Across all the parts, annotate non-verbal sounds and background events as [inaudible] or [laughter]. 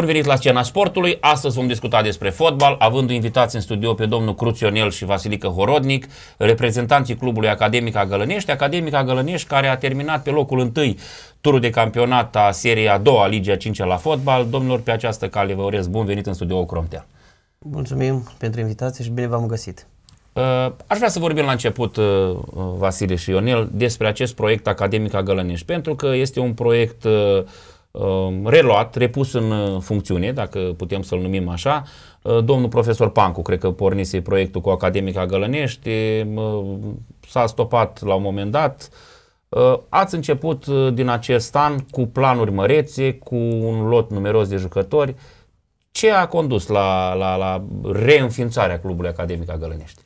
Bun venit la scena sportului, astăzi vom discuta despre fotbal, având invitați în studio pe domnul Cruționel și Vasilică Horodnic, reprezentanții clubului Academica Gălănești, Academica Gălănești care a terminat pe locul întâi turul de campionat a seriei a doua, Ligia 5 la fotbal. Domnilor, pe această cale vă urez bun venit în studio Cromtea. Mulțumim pentru invitație și bine v-am găsit. Uh, aș vrea să vorbim la început, uh, Vasile și Ionel, despre acest proiect Academica Gălănești, pentru că este un proiect uh, Um, reluat, repus în uh, funcțiune, dacă putem să-l numim așa, uh, domnul profesor Pancu, cred că pornise proiectul cu Academica Gălănești, um, s-a stopat la un moment dat. Uh, ați început din acest an cu planuri mărețe, cu un lot numeros de jucători. Ce a condus la, la, la reînființarea Clubului Academica Gălănești?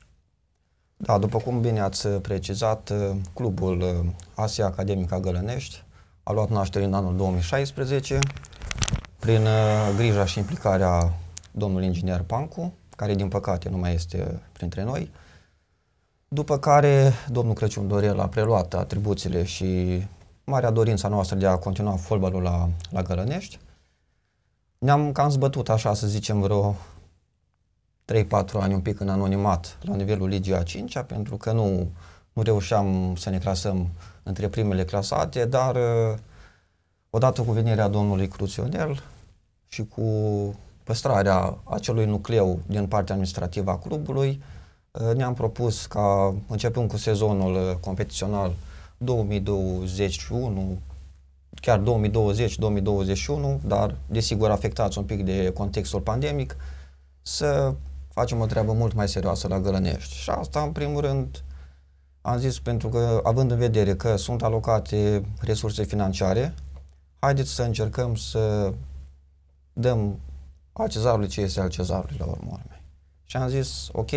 Da, după cum bine ați precizat, Clubul Asia Academica Gălănești a luat naștere în anul 2016 prin uh, grija și implicarea domnului inginer Pancu, care din păcate nu mai este printre noi. După care domnul Crăciun Dorel a preluat atribuțiile și marea dorința noastră de a continua fotbalul la, la Gălănești. Ne-am cam zbătut, așa să zicem, vreo 3-4 ani un pic în anonimat la nivelul Ligii A5 pentru că nu nu reușeam să ne clasăm între primele clasate, dar uh, odată cu venirea domnului Cruționel și cu păstrarea acelui nucleu din partea administrativă a clubului, uh, ne-am propus ca, începând cu sezonul uh, competițional 2021, chiar 2020-2021, dar desigur afectați un pic de contextul pandemic, să facem o treabă mult mai serioasă la Gălănești. Și asta, în primul rând, am zis pentru că, având în vedere că sunt alocate resurse financiare, haideți să încercăm să dăm al cezarului ce este al cezarului la urmă Și am zis, ok,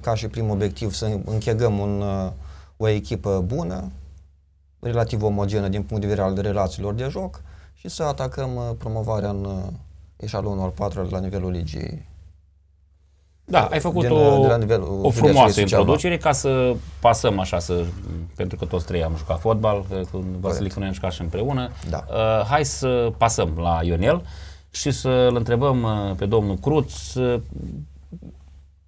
ca și prim obiectiv să închegăm un, uh, o echipă bună, relativ omogenă din punct de vedere al relațiilor de joc și să atacăm uh, promovarea în uh, eșalonul al patrulea la nivelul ligii da, ai făcut gen, o, de nivel, o frumoasă da. introducere ca să pasăm așa, să, pentru că toți trei am jucat fotbal, cu Vasilic noi am jucat și împreună. Da. Uh, hai să pasăm la Ionel și să-l întrebăm uh, pe domnul Cruț uh,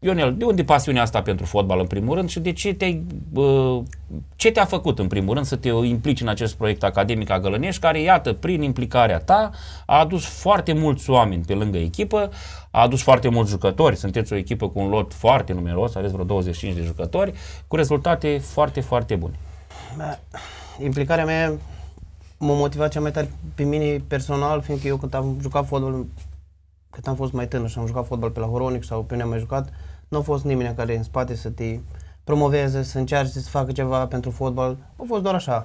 Ionel, de unde pasiunea asta pentru fotbal în primul rând și de ce te-ai, uh, ce te-a făcut în primul rând să te implici în acest proiect academic a Gălănești, care, iată, prin implicarea ta a adus foarte mulți oameni pe lângă echipă, a adus foarte mulți jucători, sunteți o echipă cu un lot foarte numeros, aveți vreo 25 de jucători, cu rezultate foarte, foarte bune. Implicarea mea mă motivat cea mai tare pe mine personal, fiindcă eu când am jucat fotbal cât am fost mai tânăr și am jucat fotbal pe la Horonic sau pe unde am mai jucat, nu a fost nimeni care în spate să te promoveze, să încerci să facă ceva pentru fotbal. A fost doar așa,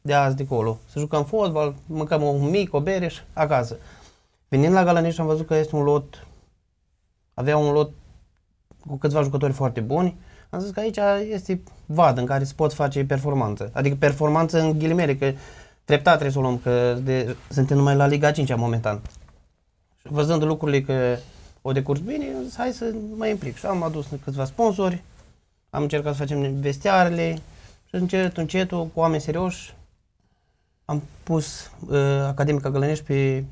de azi de acolo. Să jucăm fotbal, mâncăm un mic, o bere și acasă. Venind la Galanești am văzut că este un lot, avea un lot cu câțiva jucători foarte buni. Am zis că aici este vad în care se pot face performanță. Adică performanță în ghilimele, că treptat trebuie să o luăm, că de, suntem numai la Liga 5 momentan văzând lucrurile că o decurs bine, hai să mă implic. Și am adus câțiva sponsori, am încercat să facem vestiarele și încet, încetul, cu oameni serioși, am pus uh, Academica Gălănești pe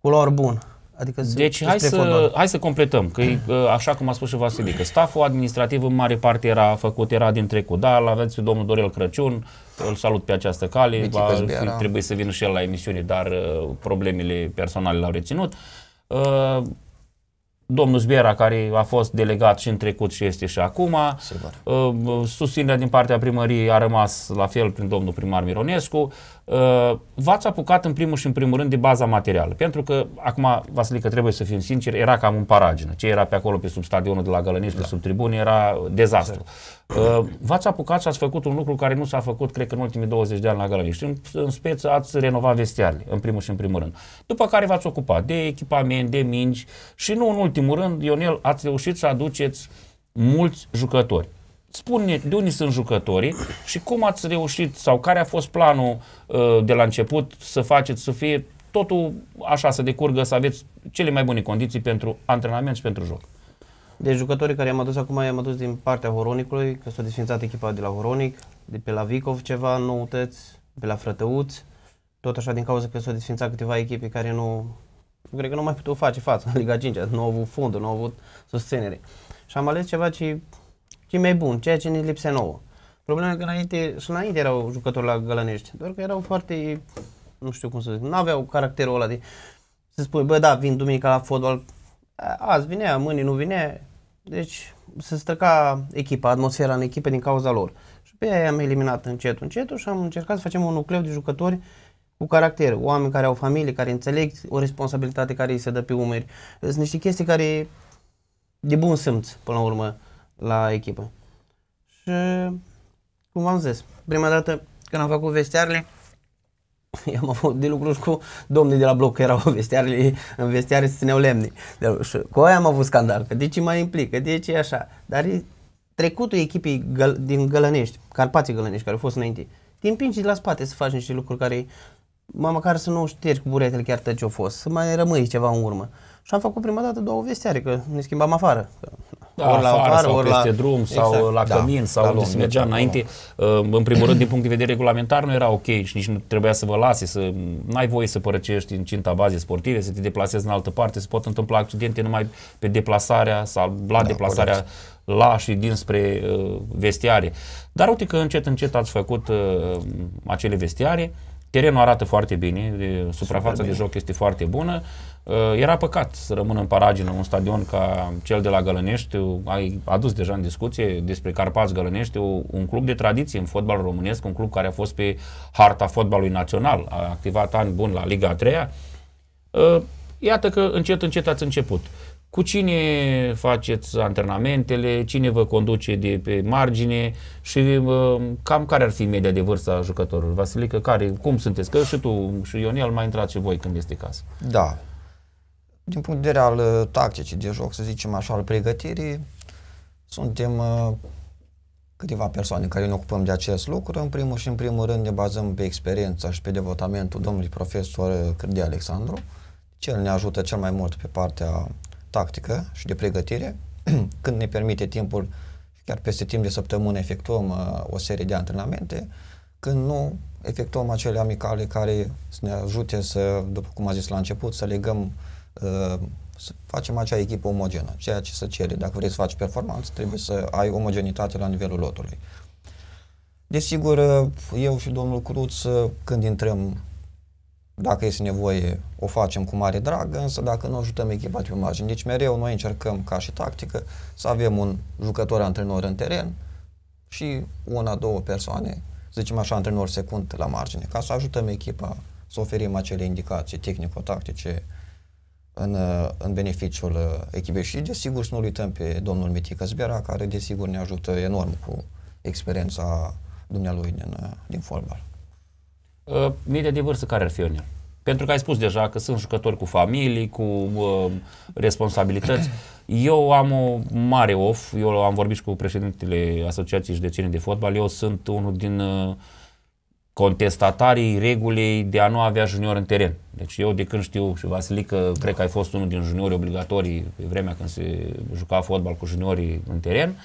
culoar bun. Adică deci hai să, hai să completăm, că uh, așa cum a spus și Vasilică, staful administrativ în mare parte era făcut, era din trecut, da, l aveți pe domnul Dorel Crăciun, îl salut pe această cale, va, trebuie să vină și el la emisiune, dar uh, problemele personale l-au reținut. Uh, domnul Zbiera, care a fost delegat și în trecut și este și acum. uh, Susținerea din partea primăriei a rămas la fel prin domnul primar Mironescu. Uh, v-ați apucat în primul și în primul rând de baza materială. Pentru că, acum, Vasilică, trebuie să fim sinceri, era cam un paragină. Ce era pe acolo, pe sub stadionul de la Gălăniști, da. pe sub tribune, era dezastru. Exact. V-ați apucat și ați făcut un lucru care nu s-a făcut, cred că, în ultimii 20 de ani la Gălăniști. În, în speță ați renovat vestiarele, în primul și în primul rând. După care v-ați ocupat de echipament, de mingi și nu în ultimul rând, Ionel, ați reușit să aduceți mulți jucători spune de unde sunt jucătorii și cum ați reușit sau care a fost planul uh, de la început să faceți să fie totul așa să decurgă, să aveți cele mai bune condiții pentru antrenament și pentru joc. Deci jucătorii care i-am adus acum i-am adus din partea Horonicului, că s-a desfințat echipa de la Horonic, de pe la Vicov ceva noutăți, pe la Frătăuți, tot așa din cauza că s-au desfințat câteva echipe care nu, cred că nu mai puteau face față în Liga 5, nu au avut fonduri, nu au avut susținere. Și am ales ceva ce cei mai buni, ceea ce ne lipsea nouă. Problema că înainte, și înainte erau jucători la Gălănești, doar că erau foarte, nu știu cum să zic, nu aveau caracterul ăla de să spui, bă, da, vin duminica la fotbal, azi vine, mâine nu vine, deci se străca echipa, atmosfera în echipă din cauza lor. Și pe aia am eliminat încet, încet și am încercat să facem un nucleu de jucători cu caracter, oameni care au familie, care înțeleg o responsabilitate care îi se dă pe umeri. Sunt niște chestii care de bun simț, până la urmă, la echipă. Și, cum v-am zis, prima dată când am făcut vestiarele, eu [laughs] am avut de lucru cu domnii de la bloc, că erau [laughs] vestiarele, în vestiare se țineau lemne. și cu aia am avut scandal, că de ce mai implică, de ce e așa. Dar e trecutul echipei găl, din Gălănești, Carpații Gălănești, care au fost înainte, te împingi de la spate să faci niște lucruri care mă, măcar să nu ștergi cu buretele chiar ce au fost, să mai rămâi ceva în urmă. Și am făcut prima dată două vestiare, că ne schimbam afară. Că da, ori la afară, afară sau ori peste la... drum, sau exact. la da, cămin, da, sau la unde se mergea înainte. Uh, în primul rând, din punct de vedere regulamentar, nu era ok și nici nu trebuia să vă lase, să n-ai voie să părăcești în cinta bazei sportive, să te deplasezi în altă parte, se pot întâmpla accidente numai pe deplasarea sau la da, deplasarea corect la și dinspre uh, vestiare. Dar uite că încet, încet ați făcut uh, acele vestiare. Uh, Terenul arată foarte bine, suprafața de joc este foarte bună. Uh, era păcat să rămână în paragină un stadion ca cel de la Gălănești. Ai adus deja în discuție despre Carpați Gălănești, un club de tradiție în fotbal românesc, un club care a fost pe harta fotbalului național, a activat ani buni la Liga 3 uh, Iată că încet, încet ați început cu cine faceți antrenamentele, cine vă conduce de pe margine și uh, cam care ar fi media de vârstă a jucătorului? Vasilică, care, cum sunteți? Că și tu și Ionel mai intrați și voi când este caz. Da. Din punct de vedere al uh, tacticii de joc, să zicem așa, al pregătirii, suntem uh, câteva persoane care ne ocupăm de acest lucru. În primul și în primul rând ne bazăm pe experiența și pe devotamentul domnului profesor uh, Cârdie Alexandru. Cel ne ajută cel mai mult pe partea tactică și de pregătire. [clears throat] Când ne permite timpul, chiar peste timp de săptămână efectuăm uh, o serie de antrenamente. Când nu, efectuăm acele amicale care să ne ajute să, după cum a zis la început, să legăm, uh, să facem acea echipă omogenă, ceea ce se cere. Dacă vrei să faci performanță, trebuie să ai omogenitate la nivelul lotului. Desigur, uh, eu și domnul Cruț, uh, când intrăm dacă este nevoie, o facem cu mare drag, însă dacă nu ajutăm echipa pe margine. Deci mereu noi încercăm ca și tactică să avem un jucător antrenor în teren și una, două persoane, zicem așa, antrenor secund la margine, ca să ajutăm echipa să oferim acele indicații tehnico-tactice în, în beneficiul uh, echipei și desigur să nu uităm pe domnul Mitică Zbera, care desigur ne ajută enorm cu experiența dumnealui din, uh, din fotbal uh, de vârstă care ar fi el? Pentru că ai spus deja că sunt jucători cu familii, cu uh, responsabilități. [clears throat] Eu am o mare of, eu am vorbit și cu președintele Asociației Județene de Fotbal, eu sunt unul din uh, contestatarii regulii de a nu avea junior în teren. Deci eu de când știu și Vasilică, cred că ai fost unul din juniorii obligatorii pe vremea când se juca fotbal cu juniorii în teren, uh,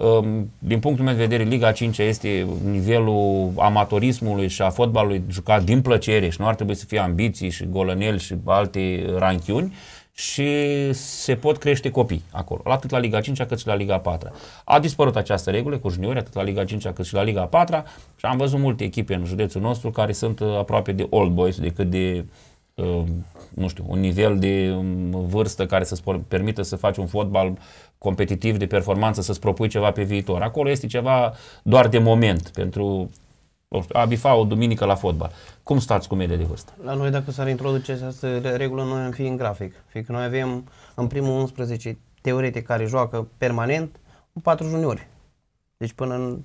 Ehm, din punctul meu de vedere, Liga 5 este nivelul amatorismului și a fotbalului jucat din plăcere și nu ar trebui să fie ambiții și golăneli și alte ranchiuni și se pot crește copii acolo, atât la Liga 5 cât și la Liga 4. A dispărut această regulă cu juniori, atât la Liga 5 cât și la Liga 4 și am văzut multe echipe în județul nostru care sunt uh, aproape de old boys decât de uh, nu știu, un nivel de um, vârstă care să-ți permită să faci un fotbal competitiv, de performanță, să-ți propui ceva pe viitor. Acolo este ceva doar de moment, pentru a bifa o duminică la fotbal. Cum stați cu media de vârstă? La noi, dacă s-ar introduce această regulă, noi am fi în grafic. Fiindcă noi avem în primul 11 teoretic care joacă permanent 4 juniori. Deci până în,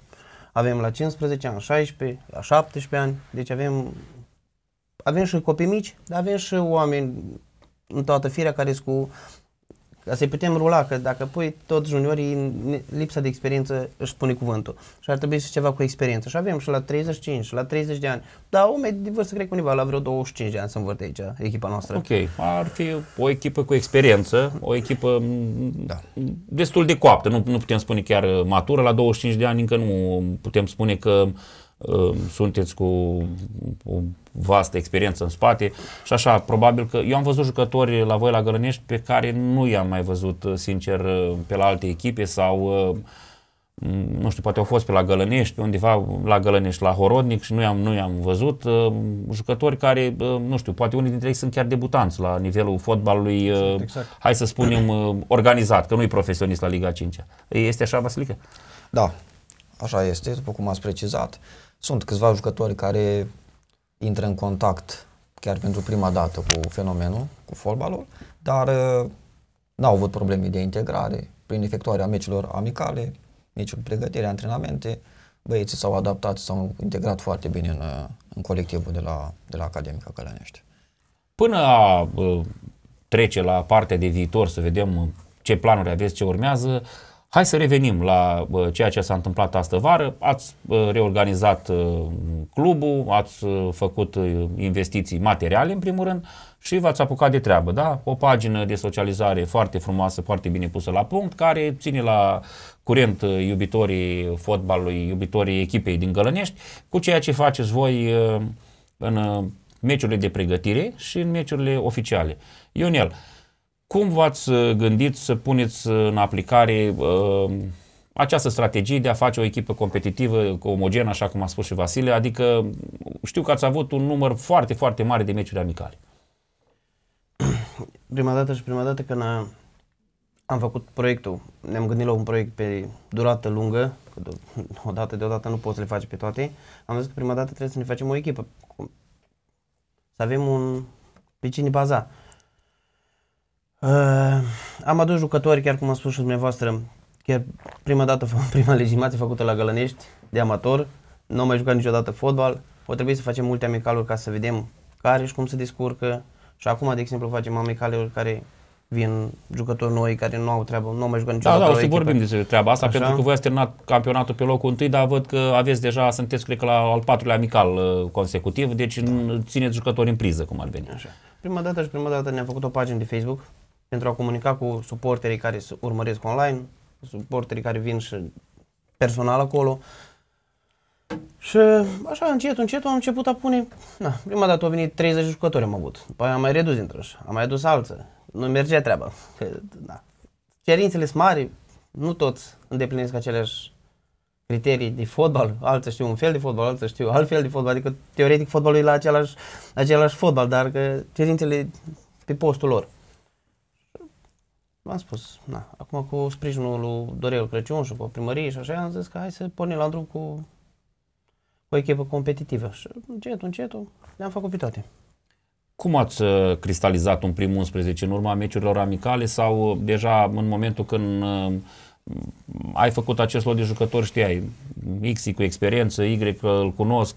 avem la 15 ani, 16, la 17 ani, deci avem, avem și copii mici, dar avem și oameni în toată firea care sunt cu ca să-i putem rula, că dacă pui toți juniorii, lipsa de experiență își pune cuvântul. Și ar trebui să ceva cu experiență. Și avem și la 35, și la 30 de ani. Dar omei de vârstă, cred că undeva la vreo 25 de ani să învârte aici, echipa noastră. Ok, ar fi o echipă cu experiență, o echipă da. destul de coaptă. Nu, nu putem spune chiar matură, la 25 de ani încă nu putem spune că sunteți cu o vastă experiență în spate și așa, probabil că eu am văzut jucători la voi la Gărănești pe care nu i-am mai văzut, uh, sincer, uh, pe la alte echipe sau uh, nu știu, poate au fost pe la Gălănești, pe undeva la Gălănești, la Horodnic și nu i-am, nu i-am văzut. Jucători care, nu știu, poate unii dintre ei sunt chiar debutanți la nivelul fotbalului, exact. hai să spunem, organizat, că nu e profesionist la Liga 5 Este așa, Vasilică? Da, așa este, după cum ați precizat. Uh, sunt câțiva jucători care intră în contact chiar pentru prima dată cu fenomenul, cu fotbalul, dar uh, n-au avut probleme de integrare prin efectuarea meciurilor amicale, meciuri pregătire, antrenamente, băieții s-au adaptat, s-au integrat foarte bine în, uh, în colectivul de la, de la Academica Călănești. Până a uh, trece la partea de viitor, să vedem ce planuri aveți, ce urmează, Hai să revenim la ceea ce s-a întâmplat astă vară. Ați reorganizat clubul, ați făcut investiții materiale în primul rând și v-ați apucat de treabă, da? O pagină de socializare foarte frumoasă, foarte bine pusă la punct, care ține la curent iubitorii fotbalului, iubitorii echipei din Gălănești, cu ceea ce faceți voi în meciurile de pregătire și în meciurile oficiale. Ionel, uh, cum v-ați uh, gândit să puneți uh, în aplicare uh, această strategie de a face o echipă competitivă, omogenă, așa cum a spus și Vasile? Adică știu că ați avut un număr foarte, foarte mare de meciuri amicale. [clears throat] Prima dată și prima dată când am făcut proiectul, ne-am gândit la un proiect pe durată lungă, că de, [laughs] odată deodată nu poți să le faci pe toate, am zis că prima dată trebuie să ne facem o echipă, să avem un pe cine baza. Uh, am adus jucători, chiar cum am spus și dumneavoastră, chiar prima dată, [laughs] prima legimație făcută la Gălănești, de amator, nu am mai jucat niciodată fotbal, o trebuie să facem multe amicaluri ca să vedem care și cum se descurcă și acum, de exemplu, facem amicaluri care vin jucători noi care nu au treabă, nu au mai jucat niciodată Da, da, o să vorbim despre treaba asta, Așa? pentru că voi ați terminat campionatul pe locul întâi, dar văd că aveți deja, sunteți cred că la al patrulea amical uh, consecutiv, deci da. țineți jucători în priză, cum ar veni. Așa. Prima dată și prima dată ne-am făcut o pagină de Facebook, pentru a comunica cu suporterii care urmăresc online, suporterii care vin și personal acolo. Și așa, încet, încet am început a pune, na, prima dată au venit 30 de jucători am avut, după aia am mai redus într am mai adus alță, nu mergea treaba. [laughs] Da. cerințele sunt mari, nu toți îndeplinesc aceleași criterii de fotbal, alții știu un fel de fotbal, alții știu alt fel de fotbal, adică teoretic fotbalul e la același, același fotbal, dar că cerințele pe postul lor am spus, na, acum cu sprijinul lui Dorel Crăciun și cu primărie și așa, am zis că hai să pornim la drum cu, cu o echipă competitivă. Și încet, încet, le-am făcut pe toate. Cum ați uh, cristalizat un prim 11 în urma meciurilor amicale sau uh, deja în momentul când uh, ai făcut acest lot de jucători, știai, X cu experiență, Y îl cunosc,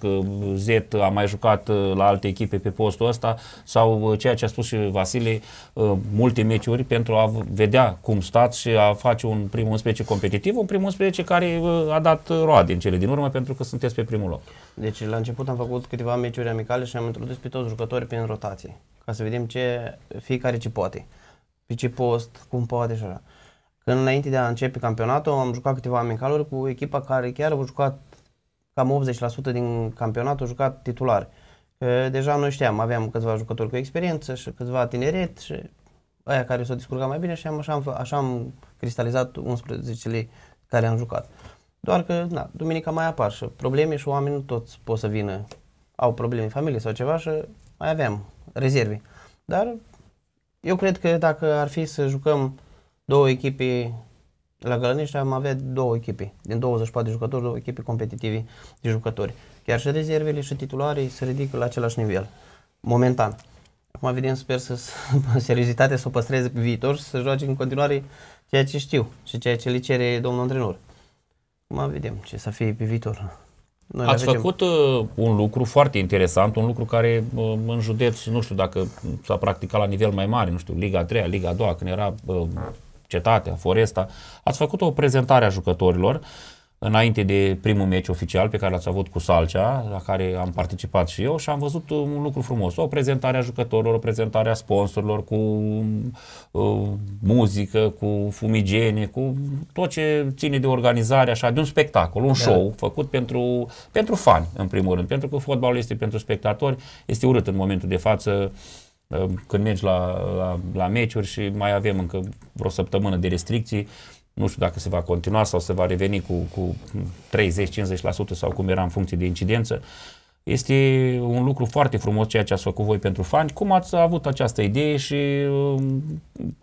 Z a mai jucat uh, la alte echipe pe postul ăsta sau uh, ceea ce a spus și Vasile, uh, multe meciuri pentru a vedea cum stați și a face un primul 11 competitiv, un primul 11 care a dat roade în cele din urmă pentru că sunteți pe primul loc. Deci la început am făcut câteva meciuri amicale și am introdus pe toți jucătorii prin rotație, ca să vedem ce fiecare ce poate, pe ce post, cum poate și așa înainte de a începe campionatul am jucat câteva amicaluri cu echipa care chiar a jucat cam 80% din campionat, jucat titular. deja noi știam, aveam câțiva jucători cu experiență și câțiva tineret și aia care s-au descurcat mai bine și am, așa, am, așa am cristalizat 11 care am jucat. Doar că, na, duminica mai apar și probleme și oamenii nu toți pot să vină. Au probleme în familie sau ceva și mai aveam rezerve. Dar eu cred că dacă ar fi să jucăm două echipe la Gălăniști am avea două echipe, din 24 de jucători, două echipe competitive de jucători. Chiar și rezervele și titularii se ridică la același nivel, momentan. Acum vedem, sper să [laughs] seriozitatea să o păstreze pe viitor și să joace în continuare ceea ce știu și ceea ce le cere domnul antrenor. Acum vedem ce să fie pe viitor. Noi Ați făcut uh, un lucru foarte interesant, un lucru care uh, în județ, nu știu dacă s-a practicat la nivel mai mare, nu știu, Liga 3, Liga 2, când era uh, Cetatea, Foresta, ați făcut o prezentare a jucătorilor înainte de primul meci oficial pe care l-ați avut cu Salcea, la care am participat și eu și am văzut uh, un lucru frumos, o prezentare a jucătorilor, o prezentare a sponsorilor cu uh, muzică, cu fumigene, cu tot ce ține de organizare, așa, de un spectacol, un da. show făcut pentru, pentru fani, în primul rând, pentru că fotbalul este pentru spectatori, este urât în momentul de față uh, Ehm, când mergi la, la, la meciuri și mai avem încă vreo săptămână de restricții, nu știu dacă se va continua sau se va reveni cu, cu 30-50% sau cum era în funcție de incidență. Este un lucru foarte frumos ceea ce ați făcut voi pentru fani. Cum ați avut această idee și ehm,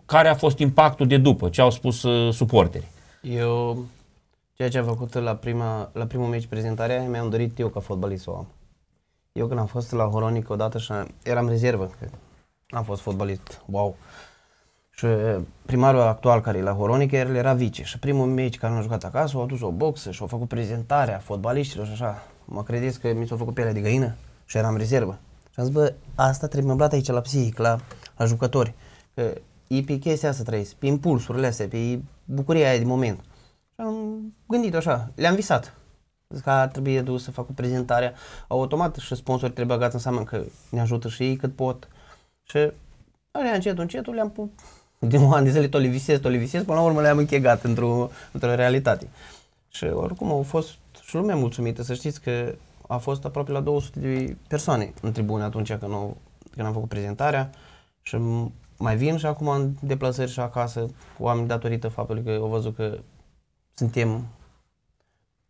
care a fost impactul de după? Ce au spus uh, suporterii? Eu, ceea ce am făcut la, prima, la primul meci prezentare, mi-am dorit eu ca fotbalist să o am. Eu când am fost la Horonic odată și eram rezervă, am fost fotbalist, wow. Și eh, primarul actual care e la Horonica, el era vice și primul meci care nu a jucat acasă, a adus o boxă și a făcut prezentarea fotbaliștilor și așa. Mă credeți că mi s-a făcut pielea de găină și eram rezervă. Și am zis, bă, asta trebuie umblat aici la psihic, la, la jucători. Că e pe chestia asta trăiesc, pe impulsurile astea, pe bucuria aia de moment. Și am gândit așa, le-am visat. Zic că ar trebui dus să fac o prezentare automat și sponsorii trebuie băgați în seamă că ne ajută și ei cât pot. Și are încet, încet le-am pus din un an de zile tot le până la urmă le-am închegat într-o, într-o realitate. Și oricum au fost și lumea mulțumită, să știți că a fost aproape la 200 de persoane în tribune atunci când, au, când am făcut prezentarea și mai vin și acum în deplasări și acasă oameni datorită faptului că au văzut că suntem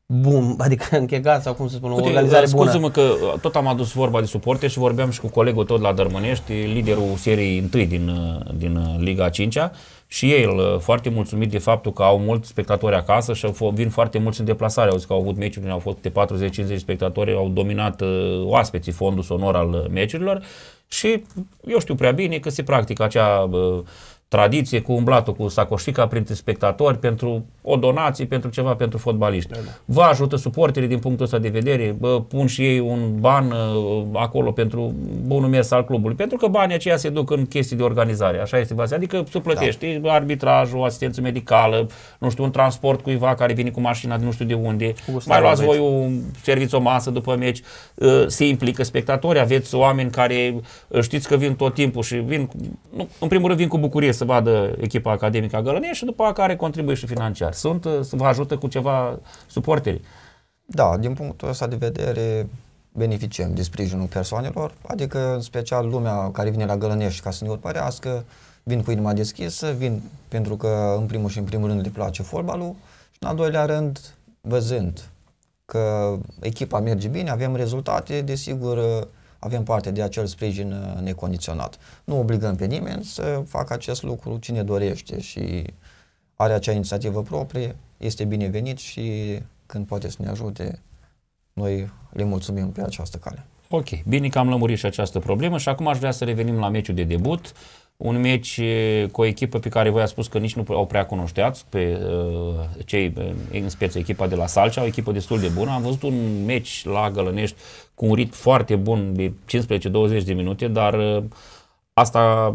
bun, [laughs] adică închegat sau cum să spun, o Uite, organizare bună. Scuze-mă că tot am adus vorba de suporte și vorbeam și cu colegul tot la Dărmănești, liderul seriei 1 din, din Liga 5 -a, și el foarte mulțumit de faptul că au mulți spectatori acasă și vin foarte mulți în deplasare. Au zis că au avut meciuri, au fost de 40-50 spectatori, au dominat uh, oaspeții fondul sonor al meciurilor și eu știu prea bine că se practică acea uh, tradiție cu umblatul, cu sacoșica printre spectatori, pentru o donație, pentru ceva, pentru fotbaliști. Da, da. Vă ajută suporterii din punctul ăsta de vedere, bă, pun și ei un ban uh, acolo pentru bunul mers al clubului, pentru că banii aceia se duc în chestii de organizare, așa este, Vase. adică se plătește da. arbitrajul, asistență medicală, nu știu, un transport cuiva care vine cu mașina de nu știu de unde, Gustar, mai luați voi un serviț o masă după meci, uh, se implică spectatorii, aveți oameni care uh, știți că vin tot timpul și vin, nu, în primul rând vin cu bucurie să vadă echipa academică a Gălănești și după care contribuie și financiar. Sunt, uh, vă ajută cu ceva suporterii. Da, din punctul ăsta de vedere beneficiem de sprijinul persoanelor, adică în special lumea care vine la Gălănești ca să ne urmărească, vin cu inima deschisă, vin pentru că în primul și în primul rând le place fotbalul și în al doilea rând văzând că echipa merge bine, avem rezultate, desigur avem parte de acel sprijin uh, necondiționat. Nu obligăm pe nimeni să facă acest lucru, cine dorește și are acea inițiativă proprie, este binevenit și când poate să ne ajute, noi le mulțumim pe această cale. Ok, bine că am lămurit și această problemă și acum aș vrea să revenim la meciul de debut un meci cu o echipă pe care voi a spus că nici nu o prea cunoșteați, pe uh, cei în speță echipa de la Salcea, o echipă destul de bună. Am văzut un meci la Gălănești cu un ritm foarte bun de 15-20 de minute, dar uh, asta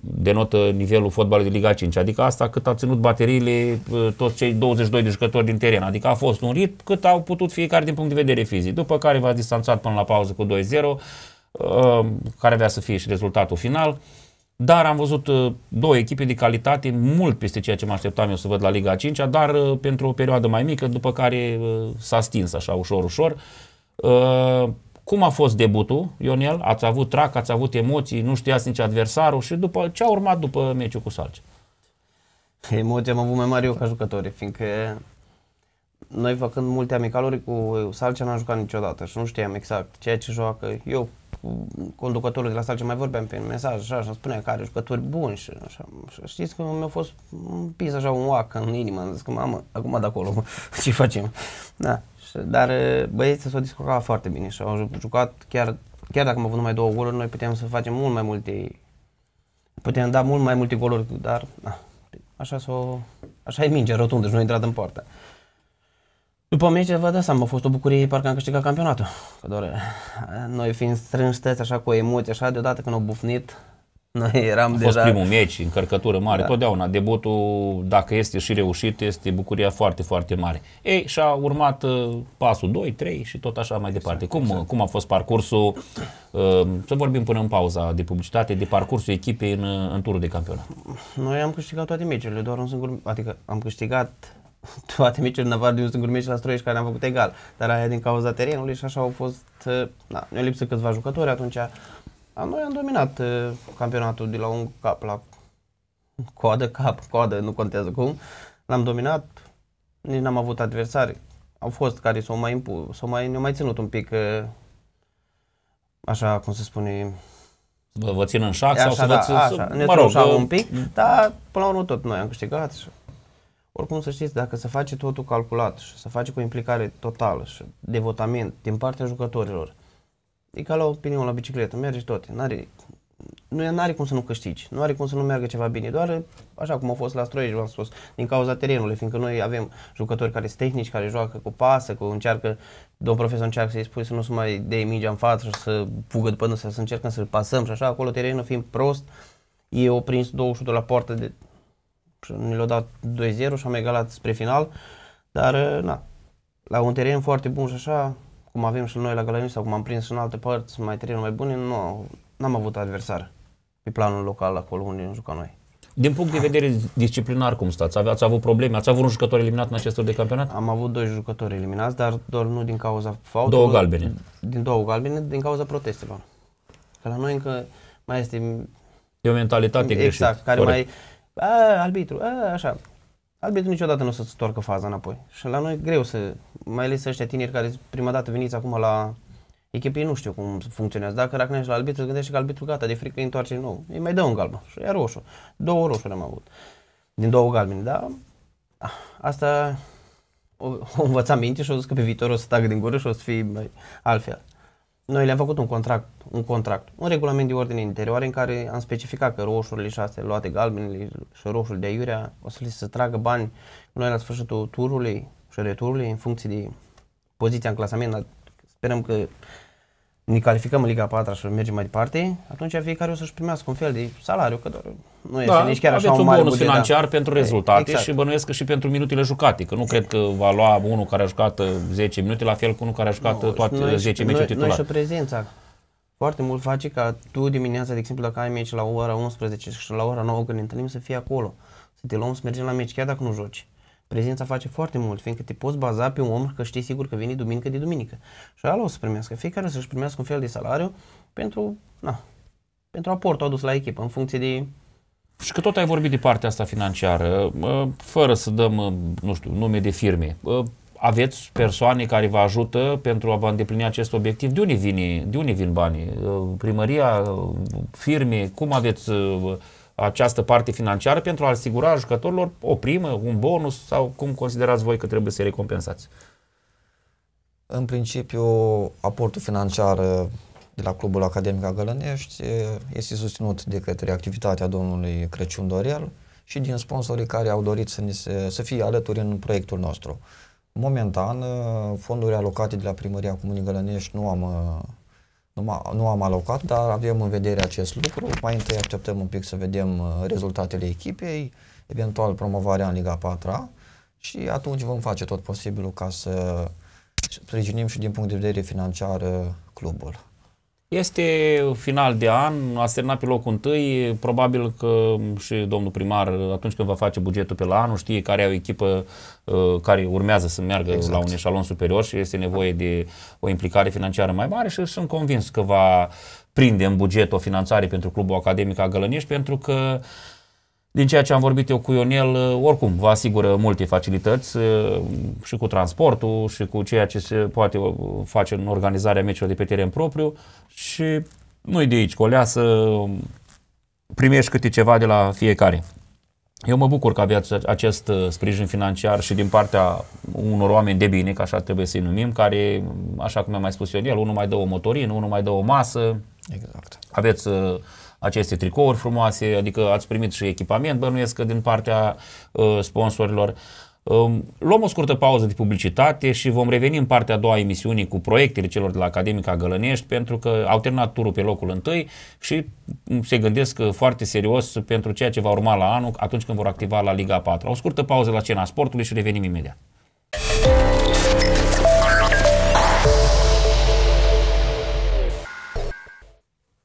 denotă nivelul fotbalului de Liga 5, adică asta cât a ținut bateriile toți cei 22 de jucători din teren, adică a fost un ritm cât au putut fiecare din punct de vedere fizic, după care v-ați distanțat până la pauză cu 2-0, care avea să fie și rezultatul final. Dar am văzut uh, două echipe de calitate mult peste ceea ce mă așteptam eu să văd la Liga 5 dar uh, pentru o perioadă mai mică, după care uh, s-a stins așa ușor, ușor. Cum a fost debutul, Ionel? Ați avut trac, ați avut emoții, nu știați nici adversarul și după ce a urmat după meciul cu Salci? Emoții am avut mai mari eu ca jucători, fiindcă noi făcând multe amicaluri cu Salcea n-am jucat niciodată și nu știam exact ceea ce joacă. Eu conducătorul de la Salce mai vorbeam pe mesaj așa, și spunea că are jucători buni și așa. Și știți că mi-a fost pis așa un oac în inimă, am zis că mamă, acum de acolo, [laughs] ce facem? Da, și, dar băieții s-au discurcat foarte bine și au jucat chiar, chiar dacă am avut numai două goluri, noi puteam să facem mult mai multe, puteam da mult mai multe goluri, dar da, așa s-o, așa e mingea rotundă și nu a intrat în poartă. După meci, vă dați seama, a fost o bucurie, parcă am câștigat campionatul. Că doar eh, noi fiind strânșteți așa cu emoții, așa, deodată când au bufnit, noi eram a fost deja... primul meci, încărcătură mare, da. totdeauna. Debutul, dacă este și reușit, este bucuria foarte, foarte mare. Ei, și a urmat eh, pasul 2, 3 și tot așa mai departe. Exact, cum, exact. cum a fost parcursul, ehm, să vorbim până în pauza de publicitate, de parcursul echipei în, în turul de campionat? Noi am câștigat toate meciurile, doar un singur... Adică am câștigat [laughs] toate meciurile în afară de un singur meci la Stroiești care am făcut egal, dar aia din cauza terenului și așa au fost, uh, da, ne lipsă câțiva jucători atunci. Uh, noi am dominat uh, campionatul de la un cap la coadă, cap, coadă, nu contează cum. L-am dominat, nici n-am avut adversari. Au fost care s-au mai impus, s-au mai, ne-au mai ținut un pic, așa cum se spune, Vă, vă țin în șac așa, sau să da, vă țin, așa. să, ne mă rog, un pic, dar până la urmă tot noi am câștigat și oricum să știți, dacă se face totul calculat și se face cu implicare totală și devotament din partea jucătorilor, e ca la o pinion la bicicletă, merge tot, n-are, nu are cum să nu câștigi, nu are cum să nu meargă ceva bine, doar așa cum a fost la Stroiești, v-am spus, din cauza terenului, fiindcă noi avem jucători care sunt tehnici, care joacă cu pasă, cu încearcă, domn profesor încearcă să-i spui să nu se mai dea mingea în față și să fugă după noi, să încercăm să-l pasăm și așa, acolo terenul fiind prost, e o prins 200 la poartă de ne l au dat 2-0 și am egalat spre final, dar eh, na, la un teren foarte bun și așa, cum avem și noi la Galeniu sau cum am prins și în alte părți, mai terenuri mai bune, nu am avut adversar pe planul local acolo unde ne jucăm noi. Din punct de vedere disciplinar, cum stați? Ați avut probleme? Ați avut un jucător eliminat în acest tur de campionat? Am avut doi jucători eliminați, dar doar nu din cauza faultului. Două galbene. Din două galbene, din cauza protestelor. Că la noi încă mai este... E o mentalitate exact, greșită. Exact, care Corect. mai a, arbitru, a, așa. Arbitru niciodată nu o să-ți torcă faza înapoi. Și la noi greu să, mai ales ăștia tineri care prima dată veniți acum la echipii, nu știu cum funcționează. Dacă racnești la arbitru, gândești că arbitru gata, de frică îi întoarce din nou. Îi mai dă un galben și e roșu. Două roșu am avut. Din două galbeni, da? Ah, asta o, o învăța minte și o zis că pe viitor o să tagă din gură și o să fie mai altfel noi le-am făcut un contract, un contract, un regulament de ordine interioare în care am specificat că roșurile și astea luate galbenele și roșul de aiurea o să li se tragă bani noi la sfârșitul turului și returului în funcție de poziția în clasament. Sperăm că ne calificăm în Liga 4 și mergem mai departe, atunci fiecare o să-și primească un fel de salariu, că doar nu este da, nici chiar așa un, un mare bonus da. financiar da. pentru rezultate exact. și bănuiesc că și pentru minutele jucate, că nu cred că va lua unul care a jucat 10 uh, minute, la fel cu unul care a jucat nu, uh, toate noi, 10 meciuri titular. Noi și prezența foarte mult face ca tu dimineața, de exemplu, dacă ai meci la ora 11 și la ora 9 când ne întâlnim, să fii acolo. Să te luăm, să mergem la meci, chiar dacă nu joci. Prezența face foarte mult, fiindcă te poți baza pe un om că știi sigur că vine duminică de duminică. Și ala o să primească. Fiecare o să-și primească un fel de salariu pentru, na, pentru aportul adus la echipă, în funcție de și că tot ai vorbit de partea asta financiară, fără să dăm, nu știu, nume de firme, aveți persoane care vă ajută pentru a vă îndeplini acest obiectiv? De unde, vine, de unde vin banii? Primăria, firme, cum aveți această parte financiară pentru a asigura jucătorilor o primă, un bonus sau cum considerați voi că trebuie să-i recompensați? În principiu, aportul financiar uh, de la Clubul Academic a Gălănești uh, este susținut de către activitatea domnului Crăciun Dorel și din sponsorii care au dorit să, ne se, să fie alături în proiectul nostru. Momentan, uh, fonduri alocate de la Primăria Comunii Gălănești nu am nu, nu am alocat, dar avem în vedere acest lucru. Mai întâi așteptăm un pic să vedem uh, rezultatele echipei, eventual promovarea în Liga 4 și atunci vom face tot posibilul ca să sprijinim și din punct de vedere financiar uh, clubul. Este final de an, a terminat pe locul întâi, probabil că și domnul primar atunci când va face bugetul pe la anul știe care e o echipă uh, care urmează să meargă exact. la un eșalon superior și este nevoie de o implicare financiară mai mare și sunt convins că va prinde în buget o finanțare pentru Clubul Academic a Gălănești pentru că uh, din ceea ce am vorbit eu cu Ionel, uh, oricum vă asigură multe facilități uh, și cu transportul și cu ceea ce se poate uh, face în organizarea meciului de pe teren propriu și nu-i de aici, să primești câte ceva de la fiecare. Eu mă bucur că aveați acest sprijin financiar și din partea unor oameni de bine, că așa trebuie să-i numim, care, așa cum am mai spus Ionel, unul mai dă o motorină, unul mai dă o masă. Exact. Aveți aceste tricouri frumoase, adică ați primit și echipament, bănuiesc că din partea uh, sponsorilor. Um, luăm o scurtă pauză de publicitate și vom reveni în partea a doua emisiunii cu proiectele celor de la Academica Gălănești pentru că au terminat turul pe locul întâi și mm, se gândesc uh, foarte serios pentru ceea ce va urma la anul atunci când vor activa la Liga 4. O scurtă pauză la cena sportului și revenim imediat.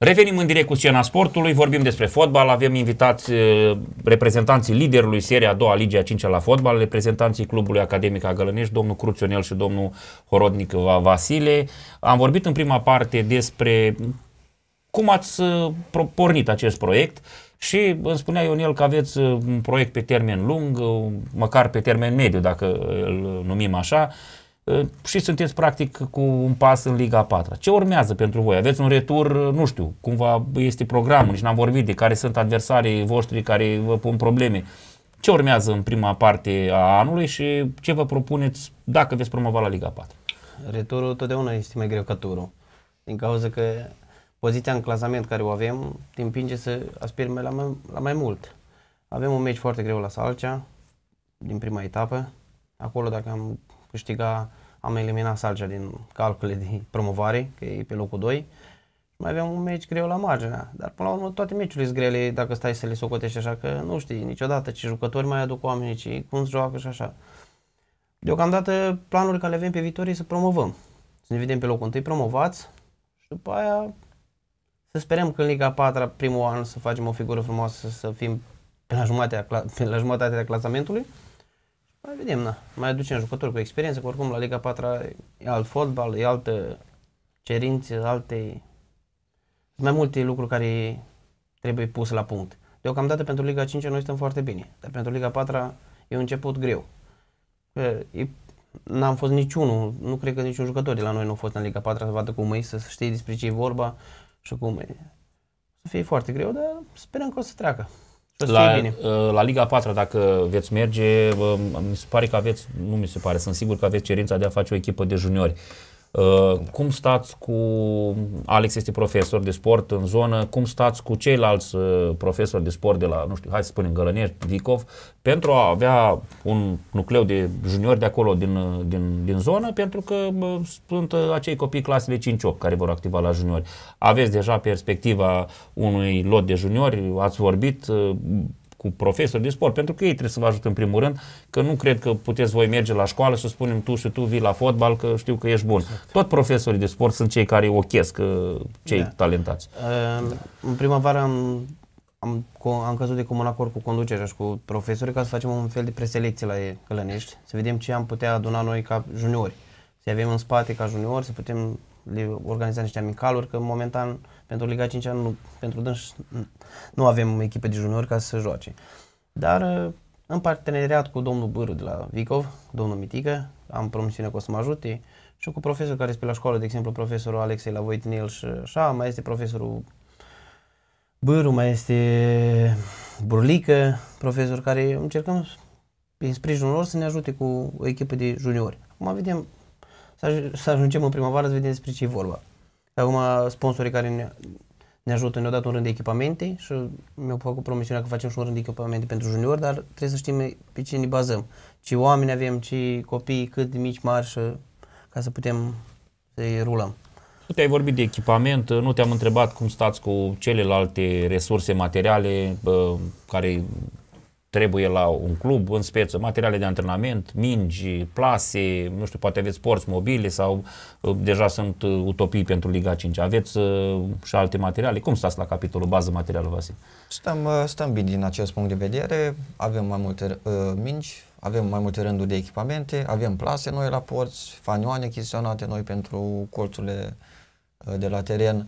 Revenim în direct cu scena sportului, vorbim despre fotbal, avem invitați eh, reprezentanții liderului Seria a doua, Ligia 5 la fotbal, reprezentanții clubului Academic Agălănești, domnul Cruționel și domnul Horodnic Vasile. Am vorbit în prima parte despre cum ați eh, pornit acest proiect și îmi spunea Ionel că aveți eh, un proiect pe termen lung, măcar pe termen mediu, dacă îl numim așa, Ă, și sunteți practic cu un pas în Liga 4. Ce urmează pentru voi? Aveți un retur, nu știu, cumva este programul, nici n-am vorbit de care sunt adversarii voștri care vă pun probleme. Ce urmează în prima parte a anului și ce vă propuneți dacă veți promova la Liga 4? Returul totdeauna este mai greu ca turul, din cauza că poziția în clasament care o avem te împinge să aspiri la mai, la mai mult. Avem un meci foarte greu la Salcea, din prima etapă. Acolo dacă am câștiga, am eliminat Salcea din calcule de promovare, că e pe locul 2. Mai aveam un meci greu la marginea, dar până la urmă toate meciurile sunt grele dacă stai să le socotești așa că nu știi niciodată ce jucători mai aduc oamenii, ce, cum se joacă și așa. Deocamdată planul care le avem pe viitor e să promovăm. Să ne vedem pe locul 1 promovați și după aia să sperăm că în Liga 4 primul an să facem o figură frumoasă, să fim pe la jumătatea, pe la jumătatea clasamentului mai păi, vedem, na. Mai aducem jucători cu experiență, că oricum la Liga 4 e alt fotbal, e altă cerințe, alte... Mai multe lucruri care trebuie pus la punct. Deocamdată pentru Liga 5 noi stăm foarte bine, dar pentru Liga 4 e un început greu. E, n-am fost niciunul, nu cred că niciun jucător de la noi nu a fost în Liga 4 să vadă cum e, să știe despre ce e vorba și cum e. Să fie foarte greu, dar sperăm că o să treacă la, uh, la Liga 4, dacă veți merge, mi se pare că aveți, nu mi se pare, sunt sigur că aveți cerința de a face o echipă de juniori. Uh, cum stați cu, Alex este profesor de sport în zonă, cum stați cu ceilalți uh, profesori de sport de la, nu știu, hai să spunem Gălănești, Dicov, pentru a avea un nucleu de juniori de acolo din, uh, din, din zonă, pentru că sunt acei copii clasele 5-8 care vor activa la juniori. Aveți deja perspectiva unui lot de juniori, ați vorbit, cu profesori de sport, pentru că ei trebuie să vă ajute în primul rând, că nu cred că puteți voi merge la școală să spunem tu și tu vii la fotbal, că știu că ești bun. Exact. Tot profesorii de sport sunt cei care ochesc uh, cei da. talentați. Uh, da. În primăvară am, am, am căzut de comun acord cu conducerea și cu profesorii ca să facem un fel de preselecție la ei, Călănești, să vedem ce am putea aduna noi ca juniori. Să avem în spate ca juniori, să putem le organiza niște amicaluri, că momentan pentru Liga 5 nu, pentru dâns nu avem echipe de juniori ca să joace. Dar în parteneriat cu domnul Bârâ de la Vicov, domnul Mitică, am promisiunea că o să mă ajute și cu profesorul care este pe la școală, de exemplu profesorul Alexei la Voitinil și așa, mai este profesorul Bâru, mai este Burlică, profesor care încercăm prin sprijinul lor să ne ajute cu o echipă de juniori. Acum vedem, să ajungem în primăvară să vedem despre ce e vorba. Acum sponsorii care ne, ne ajută, ne-au dat un rând de echipamente și mi-au făcut promisiunea că facem și un rând de echipamente pentru juniori, dar trebuie să știm pe ce ne bazăm. Ce oameni avem, ce copii, cât de mici, mari și ca să putem să-i rulăm. Tu te-ai vorbit de echipament, nu te-am întrebat cum stați cu celelalte resurse materiale care trebuie la un club în speță, materiale de antrenament, mingi, plase, nu știu, poate aveți porți mobile sau uh, deja sunt uh, utopii pentru Liga 5. Aveți uh, și alte materiale. Cum stați la capitolul bază materială, Vasile? Stăm, stăm bine din acest punct de vedere. Avem mai multe uh, mingi, avem mai multe rânduri de echipamente, avem plase noi la porți, fanioane achiziționate noi pentru colțurile uh, de la teren. Uh,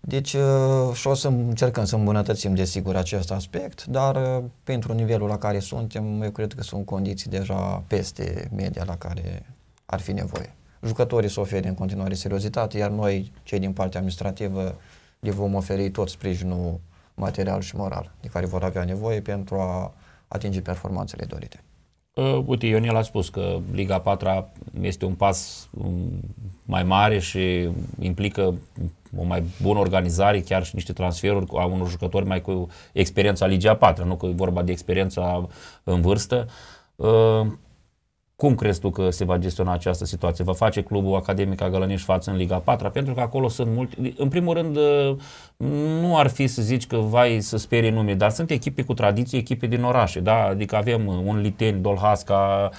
deci uh, și o să încercăm să îmbunătățim desigur acest aspect, dar uh, pentru nivelul la care suntem, eu cred că sunt condiții deja peste media la care ar fi nevoie. Jucătorii să ofere în continuare seriozitate, iar noi, cei din partea administrativă, le vom oferi tot sprijinul material și moral de care vor avea nevoie pentru a atinge performanțele dorite. Uh, uite, Ionel a spus că Liga 4 este un pas um, mai mare și implică o mai bună organizare, chiar și niște transferuri a unor jucători mai cu experiența Ligia a patra, nu că e vorba de experiența în vârstă. Uh, cum crezi tu că se va gestiona această situație? Va face clubul Academica Gălăniș față în Liga 4? Pentru că acolo sunt mulți. În primul rând, uh, nu ar fi să zici că vai să speri nume, dar sunt echipe cu tradiție, echipe din orașe, da? Adică avem uh, un Liteni, Dolhasca,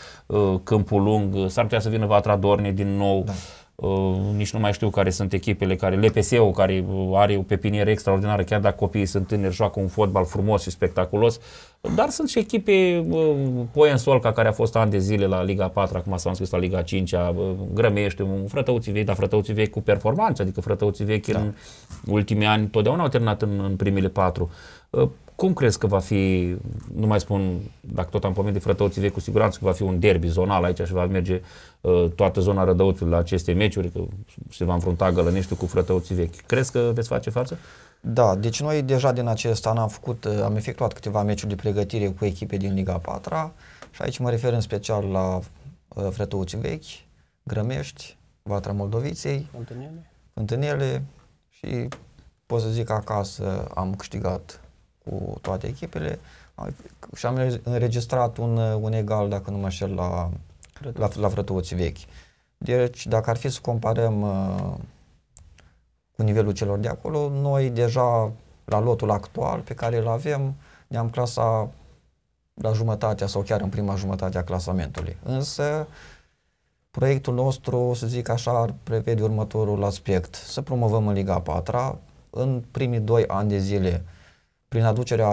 Câmpul Lung, s-ar putea să vină Vatra Dorne din nou. Da. Uh, nici nu mai știu care sunt echipele care, LPS-ul care uh, are o pepinieră extraordinară, chiar dacă copiii sunt tineri, joacă un fotbal frumos și spectaculos, dar sunt și echipe, uh, Poen Solca care a fost ani de zile la Liga 4, acum s-a înscris la Liga 5, uh, Grămește, un frătăuții vechi, dar frătăuții vechi cu performanță, adică frătăuții vechi da. în ultimii ani totdeauna au terminat în, în primele patru. Uh, cum crezi că va fi, nu mai spun, dacă tot am pomenit de Frătăuții Vechi, cu siguranță că va fi un derby zonal aici și va merge uh, toată zona Rădăuțului la aceste meciuri, că se va înfrunta Gălăneștiu cu Frătăuții Vechi. Crezi că veți face față? Da, deci noi deja din acest an am făcut, uh, am efectuat câteva meciuri de pregătire cu echipe din Liga 4 și aici mă refer în special la uh, Frătăuții Vechi, Grămești, Vatra Moldoviței, Întâniele. Întâniele și pot să zic acasă am câștigat cu toate echipele și am înregistrat un, un egal, dacă nu mă șel, la, la, la frătuoții vechi. Deci, dacă ar fi să comparăm uh, cu nivelul celor de acolo, noi deja la lotul actual pe care îl avem ne-am clasa la jumătatea sau chiar în prima jumătate a clasamentului. Însă, proiectul nostru, să zic așa, ar prevede următorul aspect. Să promovăm în Liga 4 în primii doi ani de zile prin aducerea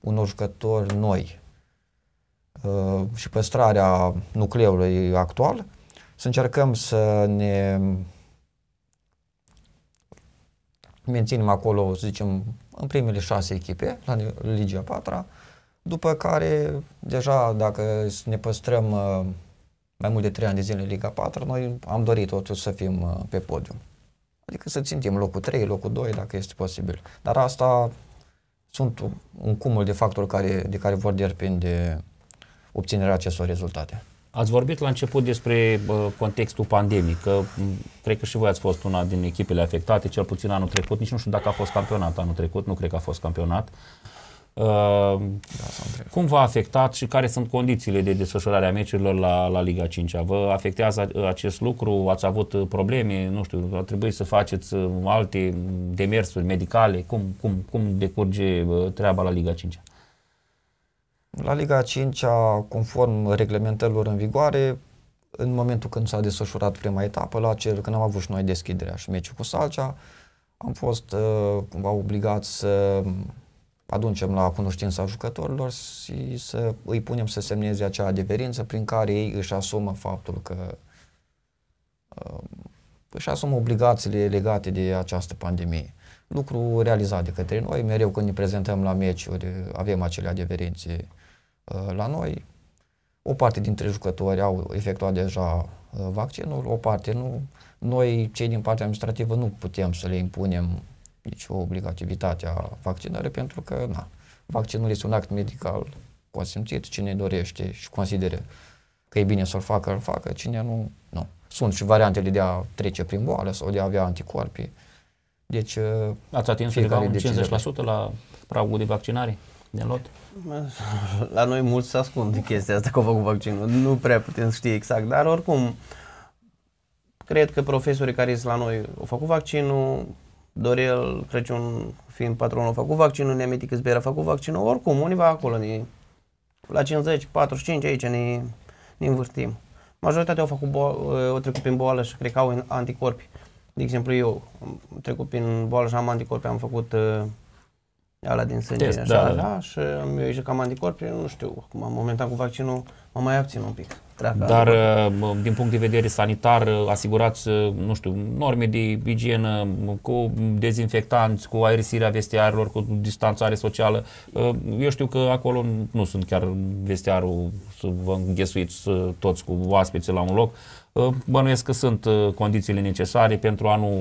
unor jucători noi uh, și păstrarea nucleului actual, să încercăm să ne menținem acolo, să zicem, în primele șase echipe, la Ligia 4 după care, deja, dacă ne păstrăm uh, mai mult de trei ani de zile în Liga 4, noi am dorit totuși să fim uh, pe podium. Adică să țintim locul 3, locul 2, dacă este posibil. Dar asta sunt un cumul de factori care, de care vor depinde obținerea acestor rezultate. Ați vorbit la început despre bă, contextul pandemic, că cred că și voi ați fost una din echipele afectate, cel puțin anul trecut, nici nu știu dacă a fost campionat anul trecut, nu cred că a fost campionat. Ehm, da, cum v-a afectat și care sunt condițiile de desfășurare a meciurilor la, la Liga 5 Vă afectează acest lucru? Ați avut uh, probleme? Nu știu, a trebuit să faceți uh, alte demersuri medicale? Cum, cum, cum decurge uh, treaba la Liga 5 La Liga 5 conform reglementărilor în vigoare, în momentul când s-a desfășurat prima etapă, la cer, când am avut și noi deschiderea și meciul cu Salcea, am fost uh, cumva obligați să uh, aducem la cunoștința jucătorilor și să îi punem să semneze acea adeverință prin care ei își asumă faptul că uh, își asumă obligațiile legate de această pandemie. Lucru realizat de către noi, mereu când ne prezentăm la meciuri avem acele adeverințe uh, la noi. O parte dintre jucători au efectuat deja uh, vaccinul, o parte nu. Noi, cei din partea administrativă, nu putem să le impunem nicio deci obligativitate a vaccinării pentru că na, vaccinul este un act medical consimțit, cine dorește și consideră că e bine să-l facă, îl facă, cine nu, nu. Sunt și variantele de a trece prin boală sau de a avea anticorpi. Deci, uh, Ați atins undeva un 50% de... la pragul de vaccinare din lot? La noi mulți se ascund de chestia asta că au făcut vaccinul. Nu prea putem ști exact, dar oricum cred că profesorii care sunt la noi au făcut vaccinul, Dorel Crăciun fiind patronul a făcut vaccinul, Nemitic Izbera a făcut vaccinul, oricum, univa acolo, ni la 50, 45 aici ne, învârtim. Majoritatea au, făcut eh, au trecut prin boală și cred că au anticorpi. De exemplu, eu am trecut prin boală și am anticorpi, am făcut uh, eh, ala din sânge, Test, așa, da, da. da, și am eu ieșit cam anticorpi, nu știu, acum, momentan cu vaccinul, mă mai abțin un pic treacă. Dar acolo. Uh, din punct de vedere sanitar uh, asigurați, uh, nu știu, norme de igienă, cu dezinfectanți, cu aerisirea vestiarilor, cu distanțare socială. Eu știu că acolo nu sunt chiar vestiarul să vă înghesuiți toți cu oaspeții la un loc, Bănuiesc că sunt condițiile necesare pentru a nu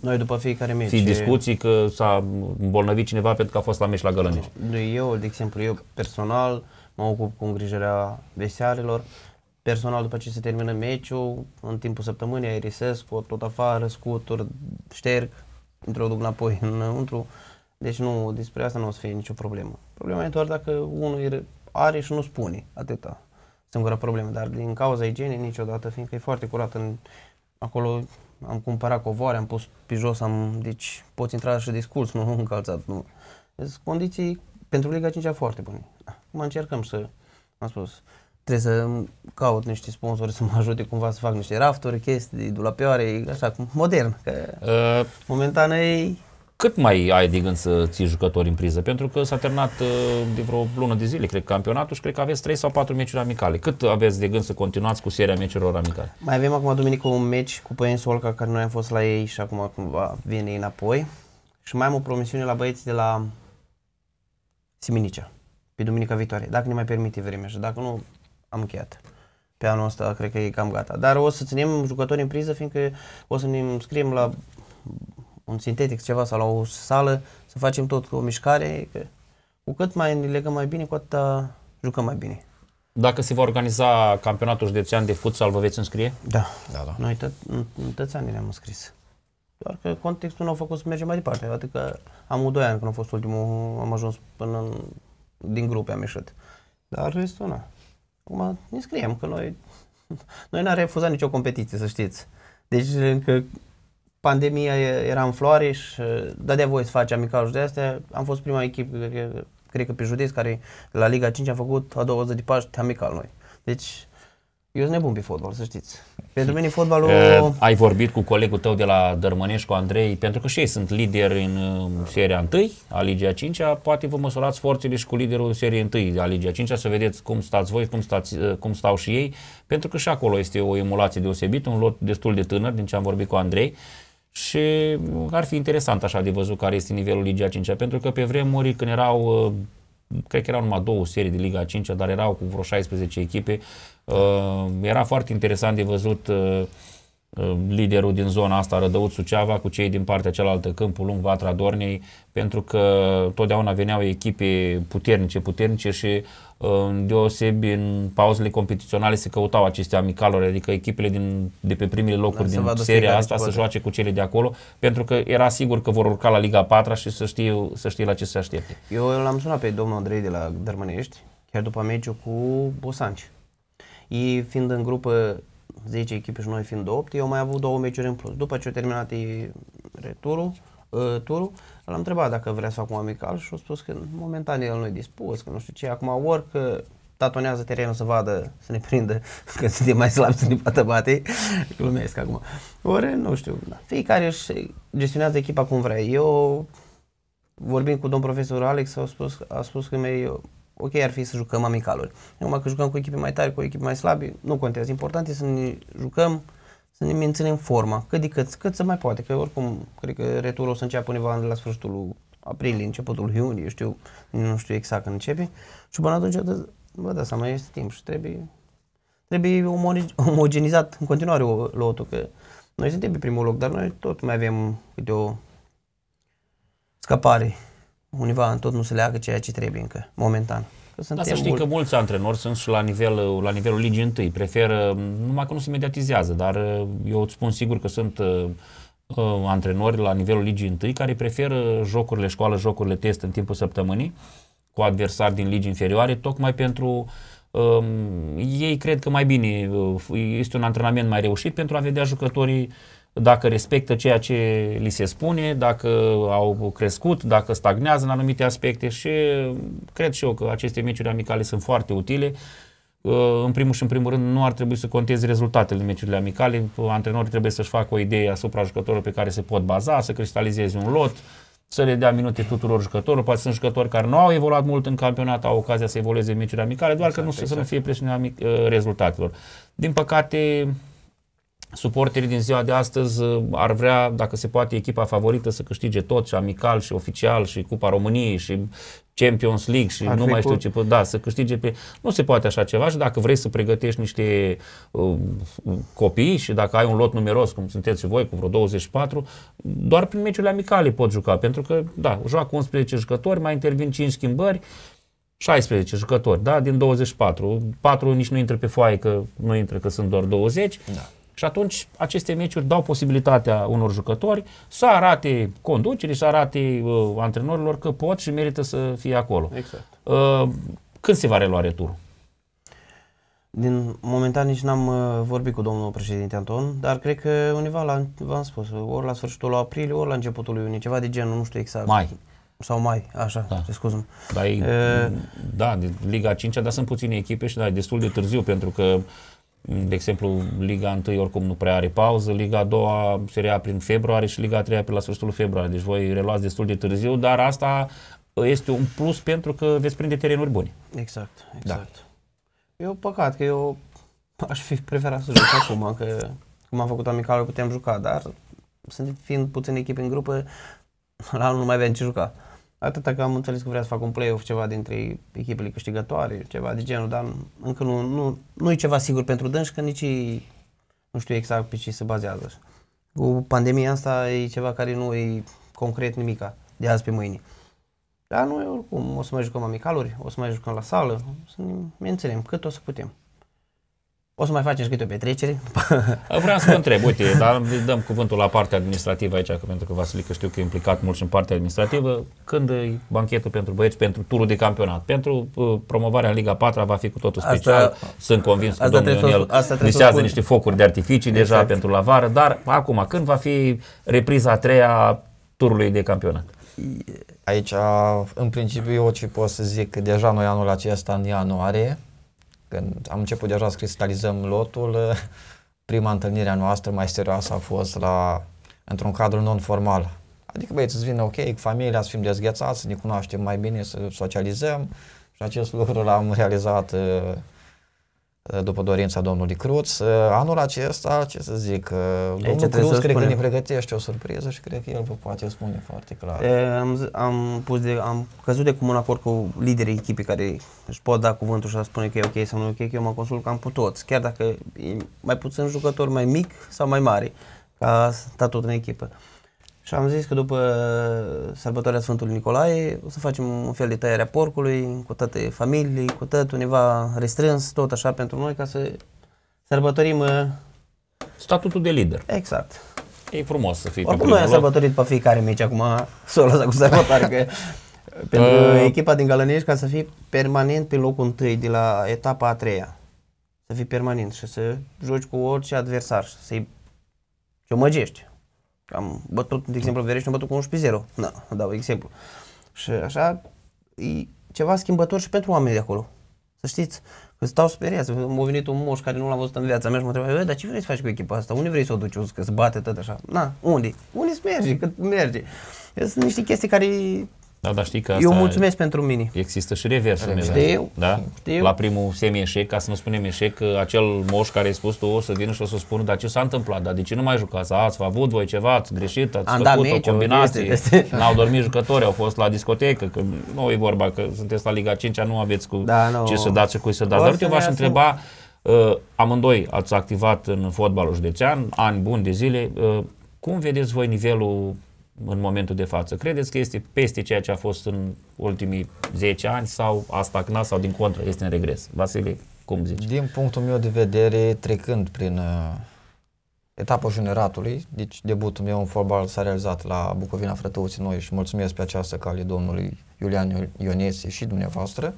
Noi după fiecare meci fi discuții că s-a îmbolnăvit cineva pentru că a fost la meci la Gălănești. Eu, de exemplu, eu personal mă ocup cu îngrijirea vestiarilor personal după ce se termină meciul, în timpul săptămânii aerisesc, pot tot afară, scutur, șterg, introduc înapoi înăuntru. Deci nu, despre asta nu o să fie nicio problemă. Problema e doar dacă unul are și nu spune, atâta. Singura problemă, dar din cauza igienei niciodată, fiindcă e foarte curat în, acolo am cumpărat covoare, am pus pe jos, am, deci poți intra și discurs, nu încalțat. Nu. Deci, condiții pentru Liga 5 foarte bune. Acum încercăm să, am spus, trebuie să caut niște sponsori să mă ajute cumva să fac niște rafturi, chestii, dulapioare, așa, modern, că uh, momentan e... Cât mai ai de gând să ții jucători în priză? Pentru că s-a terminat uh, de vreo lună de zile, cred, campionatul și cred că aveți 3 sau 4 meciuri amicale. Cât aveți de gând să continuați cu seria meciurilor amicale? Mai avem acum duminică un meci cu Păin Solca, care noi am fost la ei și acum cumva vine înapoi. Și mai am o promisiune la băieții de la Siminicea, pe duminica viitoare, dacă ne mai permite vremea și dacă nu, am încheiat. Pe anul ăsta cred că e cam gata. Dar o să ținem jucători în priză, fiindcă o să ne înscriem la un sintetic ceva sau la o sală, să facem tot cu o mișcare. Că cu cât mai ne legăm mai bine, cu atât jucăm mai bine. Dacă se va organiza campionatul județean de futsal, vă veți înscrie? Da. da, da. Noi tot, toți ani ne-am înscris. Doar că contextul nu a făcut să mergem mai departe. Adică am doi ani când a fost ultimul, am ajuns până în, din grupe am ieșit. Dar restul nu. Acum ne scriem că noi, [laughs] noi n-am refuzat nicio competiție, să știți. Deci încă pandemia era în floare și uh, dădea voie să faci amicalul de astea. Am fost prima echipă, cred că pe județ, care la Liga 5 a făcut a doua zi de Paști amical noi. Deci eu sunt nebun pe fotbal, să știți. Pentru mine fotbalul... Uh, ai vorbit cu colegul tău de la Dărmănești, cu Andrei, pentru că și ei sunt lideri în seria 1 a Ligia a 5 -a. Poate vă măsurați forțele și cu liderul seriei 1 a Ligia a 5 -a, să vedeți cum stați voi, cum, stați, cum stau și ei, pentru că și acolo este o emulație deosebită, un lot destul de tânăr, din ce am vorbit cu Andrei, și ar fi interesant așa de văzut care este nivelul Ligia a 5 -a, pentru că pe vremuri când erau cred că erau numai două serii de Liga 5, dar erau cu vreo 16 echipe. Uh, era foarte interesant de văzut uh, Ehm, liderul din zona asta, Rădăuț Suceava, cu cei din partea cealaltă, Câmpul Lung, Vatra Dornei, pentru că totdeauna veneau echipe puternice, puternice și ehm, deosebi în pauzele competiționale se căutau aceste amicaluri, adică echipele din, de pe primele locuri din seria asta să joace cu cele de acolo, pentru că era sigur că vor urca la Liga 4 și să știe, să știe la ce se aștepte. Eu l-am sunat pe domnul Andrei de la Dărmănești, chiar după meciul cu Bosanci. Ei fiind în grupă 10 echipe și noi fiind 8, eu am mai avut două meciuri în plus. După ce a terminat returul, uh, turul, l-am întrebat dacă vrea să fac un amical și a spus că momentan el nu e dispus, că nu știu ce, acum orică tatonează uh, terenul să vadă, să ne prindă [laughs] că suntem mai slabi să ne poată bate, glumesc acum. Ori, nu știu, da. fiecare își gestionează echipa cum vrea. Eu, vorbind cu domn profesor Alex, a spus, a spus că mi ok ar fi să jucăm amicaluri. Numai că jucăm cu echipe mai tari, cu echipe mai slabe, nu contează. Important e să ne jucăm, să ne menținem forma, cât de cât, cât se mai poate, că oricum, cred că returul o să înceapă undeva la sfârșitul aprilie, începutul iunie, știu, nu știu exact când începe. Și până atunci, vă dați seama, este timp și trebuie, trebuie omogenizat în continuare lotul, că noi suntem pe primul loc, dar noi tot mai avem câte o scăpare undeva în tot nu se leagă ceea ce trebuie încă, momentan. Suntem Dar să știi mult... că mulți antrenori sunt și la, nivel, la nivelul ligii întâi, preferă, numai că nu se mediatizează, dar uh, eu îți spun sigur că sunt uh, uh, antrenori la nivelul ligii întâi care preferă jocurile școală, jocurile test în timpul săptămânii cu adversari din ligii inferioare, tocmai pentru uh, ei cred că mai bine uh, este un antrenament mai reușit pentru a vedea jucătorii uh, dacă respectă ceea ce li se spune, dacă au crescut, dacă stagnează în anumite aspecte și cred și eu că aceste meciuri amicale sunt foarte utile. Uh, în primul și în primul rând nu ar trebui să conteze rezultatele meciurilor amicale, antrenorii trebuie să-și facă o idee asupra jucătorilor pe care se pot baza, să cristalizeze un lot, să le dea minute tuturor jucătorilor, poate sunt jucători care nu au evoluat mult în campionat, au ocazia să evolueze în meciuri amicale, doar exact, că nu exact. să nu fie presiunea uh, rezultatelor. Din păcate, suporterii din ziua de astăzi uh, ar vrea, dacă se poate, echipa favorită să câștige tot și amical și oficial și Cupa României și Champions League și ar nu mai știu ce, da, să câștige pe... Nu se poate așa ceva și dacă vrei să pregătești niște uh, copii și dacă ai un lot numeros, cum sunteți și voi, cu vreo 24, doar prin meciurile amicale pot juca, pentru că, da, joacă 11 jucători, mai intervin 5 schimbări, 16 jucători, da, din 24. 4 nici nu intră pe foaie că nu intră că sunt doar 20. Da. Și atunci aceste meciuri dau posibilitatea unor jucători să arate conducerii, să arate uh, antrenorilor că pot și merită să fie acolo. Exact. Uh, când se va relua returul? Din momentan nici n-am uh, vorbit cu domnul președinte Anton, dar cred că undeva la, v-am spus, ori la sfârșitul lui aprilie, ori la începutul lui iunie, ceva de genul, nu știu exact. Mai. Sau mai, așa, da. Scuzăm. Da, e, uh, da, Liga 5 dar sunt puține echipe și da, e destul de târziu pentru că Mm, de exemplu, Liga 1 oricum nu prea are pauză, Liga 2 se rea prin februarie și Liga 3 pe la sfârșitul februarie. Deci voi reluați destul de târziu, dar asta uh, este un plus pentru că veți prinde terenuri bune. Exact, da. exact. Da. Eu păcat că eu [laughs] aș fi preferat să joc acum, că cum am făcut amicalul putem juca, dar sunt, fiind puțin echipe în grupă, [laughs] la nu mai avem ce juca. Atâta că am înțeles că vrea să fac un play-off ceva dintre echipele câștigătoare, ceva de genul, dar încă nu, nu, nu e ceva sigur pentru dânsi, că nici nu știu exact pe ce se bazează. Cu pandemia asta e ceva care nu e concret nimica de azi pe mâine. Dar noi oricum o să mai jucăm amicaluri, o să mai jucăm la sală, o să ne menținem cât o să putem. O să mai și câte o petrecere? [laughs] Vreau să vă întreb, uite, dar dăm cuvântul la partea administrativă aici, că pentru că Vasilică știu că e implicat mult și în partea administrativă. Când e banchetul pentru băieți, pentru turul de campionat? Pentru uh, promovarea în Liga 4 va fi cu totul special. Asta, Sunt convins că domnul Ionel visează niște focuri de artificii exact. deja pentru la vară, dar acum, când va fi repriza a treia turului de campionat? Aici, în principiu, eu ce pot să zic, că deja noi anul acesta, în ianuarie, când am început deja să cristalizăm lotul, [laughs] prima întâlnire a noastră mai serioasă a fost la, într-un cadru non-formal. Adică băieți, îți vine ok, cu familia, să fim dezghețați, să ne cunoaștem mai bine, să socializăm și acest lucru l-am realizat uh, Eh, după dorința domnului Cruț. Eh, anul acesta, ce să zic, Aici eh, deci domnul Cruț cred că ne pregătește o surpriză și cred că el vă poate spune foarte clar. E, am, am, pus de, am căzut de comun acord cu liderii echipei care își pot da cuvântul și a spune că e ok sau nu e ok, că eu mă consult cam cu toți, chiar dacă e mai puțin jucător mai mic sau mai mare, ca statut în echipă. Uh, și am zis că după sărbătoarea Sfântului Nicolae o să facem un fel de tăiere a porcului cu toate familii, cu tot univa restrâns, tot așa pentru noi, ca să sărbătorim... Uh, Statutul de lider. Exact. E frumos să fii Oricum noi am sărbătorit pe fiecare mici acum, să o lăsa cu sărbătoare, că [laughs] pentru uh, echipa din Galănești ca să fii permanent pe locul întâi de la etapa a treia. Să fii permanent și să joci cu orice adversar și să-i ciomăgești am bătut, de exemplu, Verești, am bătut cu 11-0. Da, dau exemplu. Și așa, e ceva schimbător și pentru oamenii de acolo. Să știți, că stau speriați. M-a venit un moș care nu l a văzut în viața mea și m-a întrebat, dar ce vrei să faci cu echipa asta? Unde vrei să o duci? Că se bate tot așa. Na, unde? Unde se merge? Cât merge? Sunt niște chestii care da, dar știi că asta Eu mulțumesc pentru mini. Există și reversul. Revers. Știu, da? știu. La primul semi-eșec, ca să nu spunem eșec, acel moș care ai spus tu o să vină și o să spună, dar ce s-a întâmplat? Dar de ce nu mai jucați? Ați avut voi ceva, ați greșit, ați Am făcut meci, o combinație, este, n-au dormit jucători, au fost la discotecă, că nu e vorba că sunteți la Liga 5, nu aveți cu da, nu. ce să dați și cui să dați. Dar eu v-aș întreba, uh, amândoi ați activat în fotbalul județean, ani buni de zile, uh, cum vedeți voi nivelul în momentul de față? Credeți că este peste ceea ce a fost în ultimii 10 ani sau a stagnat sau din contră este în regres? Vasile, cum zici? Din punctul meu de vedere, trecând prin uh, etapa juneratului, deci debutul meu în fotbal s-a realizat la Bucovina Frătăuții Noi și mulțumesc pe această cale domnului Iulian Ionese și dumneavoastră.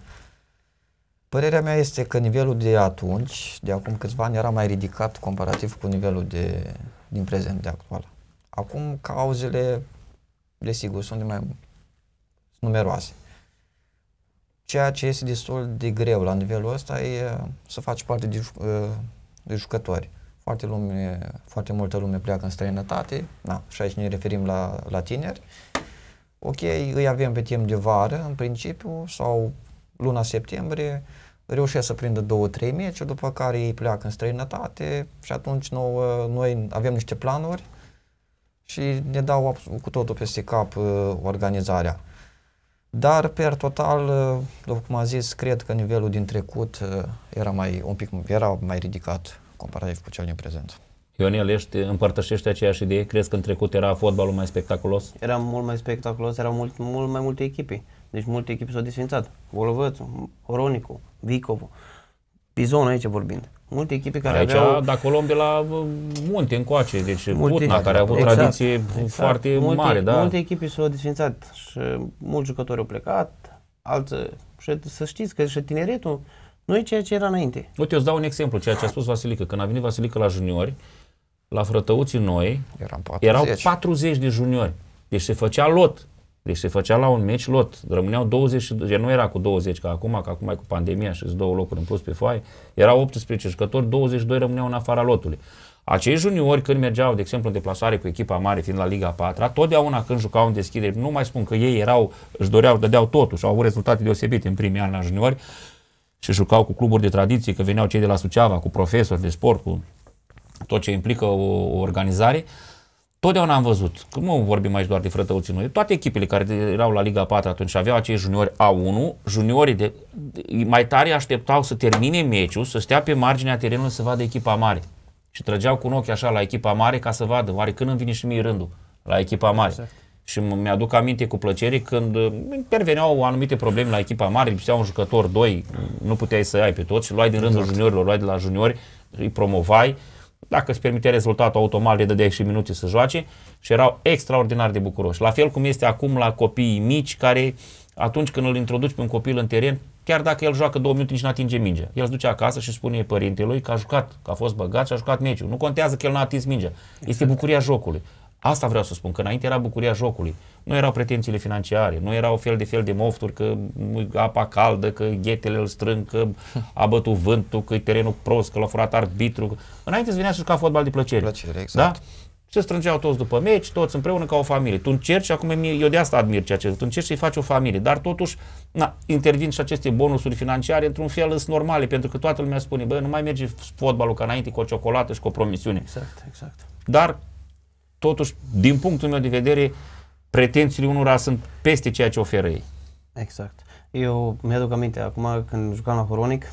Părerea mea este că nivelul de atunci, de acum câțiva ani, era mai ridicat comparativ cu nivelul de, din prezent, de actual. Acum cauzele, desigur, sunt de mai numeroase. Ceea ce este destul de greu la nivelul ăsta e uh, să faci parte de, uh, de jucători. Foarte, lume, foarte multă lume pleacă în străinătate, da, și aici ne referim la, la tineri. Ok, îi avem pe timp de vară, în principiu, sau luna septembrie, reușesc să prindă două, trei meci, după care ei pleacă în străinătate și atunci nou, noi avem niște planuri și ne dau cu totul peste cap uh, organizarea. Dar, per total, uh, după cum a zis, cred că nivelul din trecut uh, era mai, un pic, era mai ridicat comparativ cu cel din prezent. Ionel, ești, împărtășești aceeași idee? Crezi că în trecut era fotbalul mai spectaculos? Era mult mai spectaculos, erau mult, mult mai multe echipe. Deci multe echipe s-au desfințat. Golovățu, Oronicu, Vicovu, Bizonul aici vorbind. Multe echipe care Aici, aveau... dacă o luăm de la uh, munte încoace, deci multe, Butna, care a avut exact, tradiție exact. foarte multe, mare. Da. Multe echipe s-au desfințat și mulți jucători au plecat, alții... Și să știți că și tineretul nu e ceea ce era înainte. Uite, eu îți dau un exemplu, ceea ce a spus Vasilică. Când a venit Vasilică la juniori, la frătăuții noi, Eram 40. erau 40 de juniori. Deci se făcea lot. Deci se făcea la un meci lot, rămâneau 20, nu era cu 20 ca acum, ca acum e cu pandemia și două locuri în plus pe foaie, erau 18 jucători, 22 rămâneau în afara lotului. Acei juniori când mergeau, de exemplu, în deplasare cu echipa mare fiind la Liga 4, totdeauna când jucau în deschidere, nu mai spun că ei erau, își doreau, dădeau totul și au avut rezultate deosebite în primii ani la juniori și jucau cu cluburi de tradiție, că veneau cei de la Suceava, cu profesori de sport, cu tot ce implică o, o organizare, uh, Totdeauna am văzut, că nu vorbim aici doar de frătăuții noi, toate echipele care erau la Liga 4 atunci aveau acei juniori A1, juniorii de, de, mai tare așteptau să termine meciul, să stea pe marginea terenului să vadă echipa mare. Și trăgeau cu un ochi așa la echipa mare ca să vadă, oare când îmi vine și mie rândul la echipa mare. Exact. Și mi-aduc aminte cu plăcere când uh, interveneau anumite probleme la echipa mare, lipsea un jucător, doi, nu puteai să ai pe toți și luai din exact. rândul exact. juniorilor, luai de la juniori, îi promovai dacă îți permite rezultatul automat, le dădeai și minute să joace și erau extraordinar de bucuroși. La fel cum este acum la copiii mici care atunci când îl introduci pe un copil în teren, chiar dacă el joacă două minute, nici nu atinge mingea. El se duce acasă și spune părintelui că a jucat, că a fost băgat și a jucat meciul. Nu contează că el nu a atins mingea. Este exact. bucuria jocului. Asta vreau să spun, că înainte era bucuria jocului. Nu erau pretențiile financiare, nu erau fel de fel de mofturi că apa caldă, că ghetele îl strâng, că a bătut vântul, că e terenul prost, că l-a furat arbitru. Înainte îți venea să juca fotbal de plăcere. Plăcere, da? exact. Da? Se strângeau toți după meci, toți împreună ca o familie. Tu încerci, acum eu de asta admir ceea ce tu încerci să-i faci o familie, dar totuși na, intervin și aceste bonusuri financiare într-un fel sunt normale, pentru că toată lumea spune, bă, nu mai merge fotbalul ca înainte cu o ciocolată și cu o promisiune. Exact, exact. Dar totuși, din punctul meu de vedere, pretențiile unora sunt peste ceea ce oferă ei. Exact. Eu mi-aduc aminte, acum când jucam la Horonic,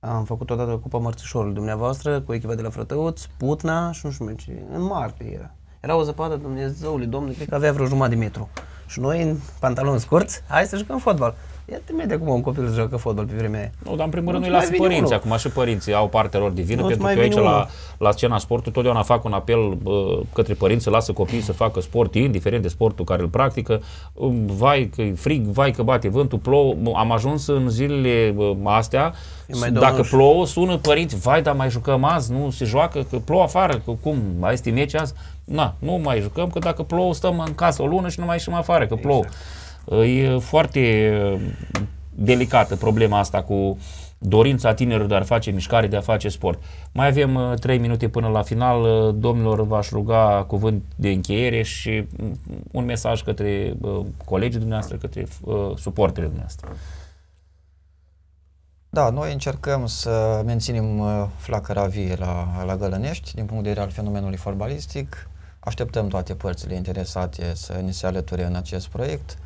am făcut odată Cupa Mărțișorului dumneavoastră cu echipa de la Frătăuț, Putna și nu știu ce, în martie era. Era o zăpadă, Dumnezeule, domnule, cred că avea vreo jumătate de metru. Și noi, în pantaloni scurți, hai să jucăm fotbal. Ia te mede cum un copil să joacă fotbal pe vremea aia. Nu, dar în primul rând nu-i lasă părinții. Acum și părinții au partea lor divină, nu pentru că aici la, la scena sportului totdeauna fac un apel uh, către părinți să lasă copiii să facă sport, indiferent de sportul care îl practică. vai că frig, vai că bate vântul, plouă. Am ajuns în zilele uh, astea, dacă plouă, sună părinți, vai, dar mai jucăm azi, nu se joacă, că plouă afară, că cum, mai este meci azi? Na, nu mai jucăm, că dacă plouă stăm în casă o lună și nu mai ieșim afară, că exact. plouă. E foarte delicată problema asta cu dorința tinerilor de a face mișcare, de a face sport. Mai avem uh, trei minute până la final. Uh, domnilor, v-aș ruga cuvânt de încheiere și mm, un mesaj către uh, colegii dumneavoastră, către suporterii dumneavoastră. Da, noi încercăm să menținem flacăra vie la, la Gălănești din punct de vedere al fenomenului fotbalistic. Așteptăm toate părțile interesate să ne se alăture în acest proiect.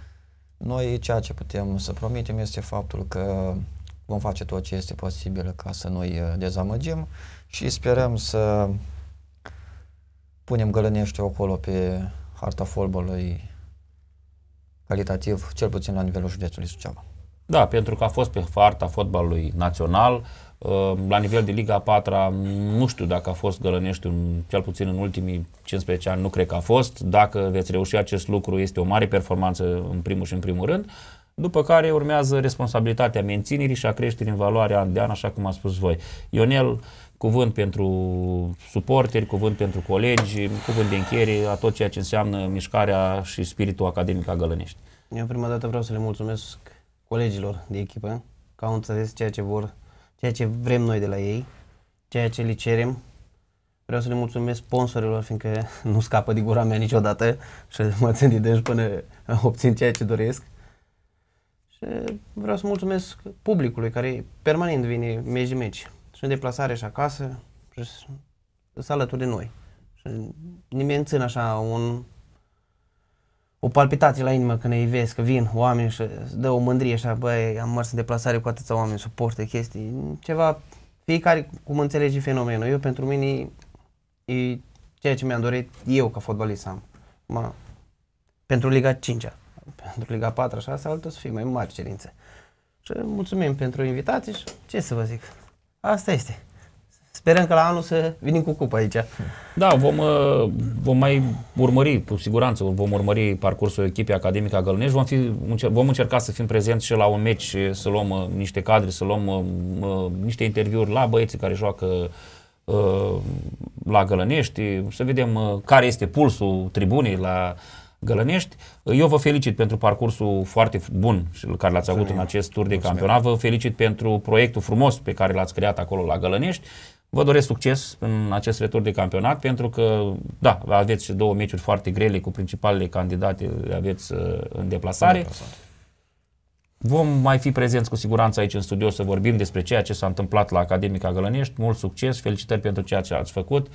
Noi ceea ce putem să promitem este faptul că vom face tot ce este posibil ca să noi uh, dezamăgim și sperăm să punem gălănește acolo pe harta fotbalului calitativ, cel puțin la nivelul județului Suceava. Da, pentru că a fost pe farta fotbalului național, ehm, la nivel de Liga 4 nu știu dacă a fost Gălănești, cel puțin în ultimii 15 ani nu cred că a fost. Dacă veți reuși acest lucru, este o mare performanță în primul și în primul rând. După care urmează responsabilitatea menținerii și a creșterii în valoare an de an, așa cum a spus voi. Ionel, cuvânt pentru suporteri, cuvânt pentru colegi, cuvânt de încheiere a tot ceea ce înseamnă mișcarea și spiritul academic a Gălănești. Eu prima dată vreau să le mulțumesc colegilor de echipă că au înțeles ceea ce vor, ceea ce vrem noi de la ei, ceea ce le cerem. Vreau să le mulțumesc sponsorilor, fiindcă [laughs] nu scapă din gura mea niciodată și mă țin de dânsi până [laughs] obțin ceea ce doresc. Și vreau să mulțumesc publicului care permanent vine meci de meci, și în deplasare și acasă, și sunt alături de noi. Și nimeni țin așa un, o palpitație la inimă când îi vezi că vin oameni și îți dă o mândrie așa, băi, am mers în deplasare cu atâția oameni, suportă chestii, ceva, fiecare cum înțelege fenomenul. Eu pentru mine e ceea ce mi-am dorit eu ca fotbalist am. Ma, pentru Liga 5 pentru Liga 4 așa, asta altă să fie mai mari cerințe. Și mulțumim pentru invitații și ce să vă zic, asta este. Sperăm că la anul să vinim cu cupa aici. Da, vom, uh, vom mai urmări, cu siguranță, vom urmări parcursul echipei Academica a Gălănești. Vom, fi, vom încerca să fim prezenți și la un meci, să luăm uh, niște cadre, să luăm uh, niște interviuri la băieții care joacă la Gălănești, să vedem care este pulsul tribunei la Gălănești. Eu vă felicit pentru parcursul foarte bun care l-ați avut în acest tur de campionat. Vă felicit pentru proiectul frumos pe care l-ați creat acolo la Gălănești. Vă doresc succes în acest retur de campionat pentru că, da, aveți și două meciuri foarte grele cu principalele candidate, aveți uh, în deplasare. În deplasare. Vom mai fi prezenți cu siguranță aici în studio să vorbim despre ceea ce s-a întâmplat la Academica Gălănești. Mult succes, felicitări pentru ceea ce ați făcut.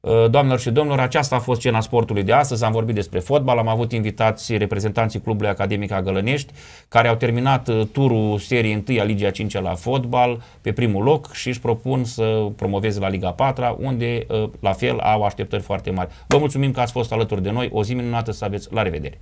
Uh, doamnelor și domnilor, aceasta a fost cena sportului de astăzi. Am vorbit despre fotbal, am avut invitați reprezentanții Clubului Academic a Gălănești, care au terminat uh, turul serii 1 a Ligii a 5 la fotbal pe primul loc și își propun să promoveze la Liga 4, unde uh, la fel au așteptări foarte mari. Vă mulțumim că ați fost alături de noi. O zi minunată să aveți. La revedere!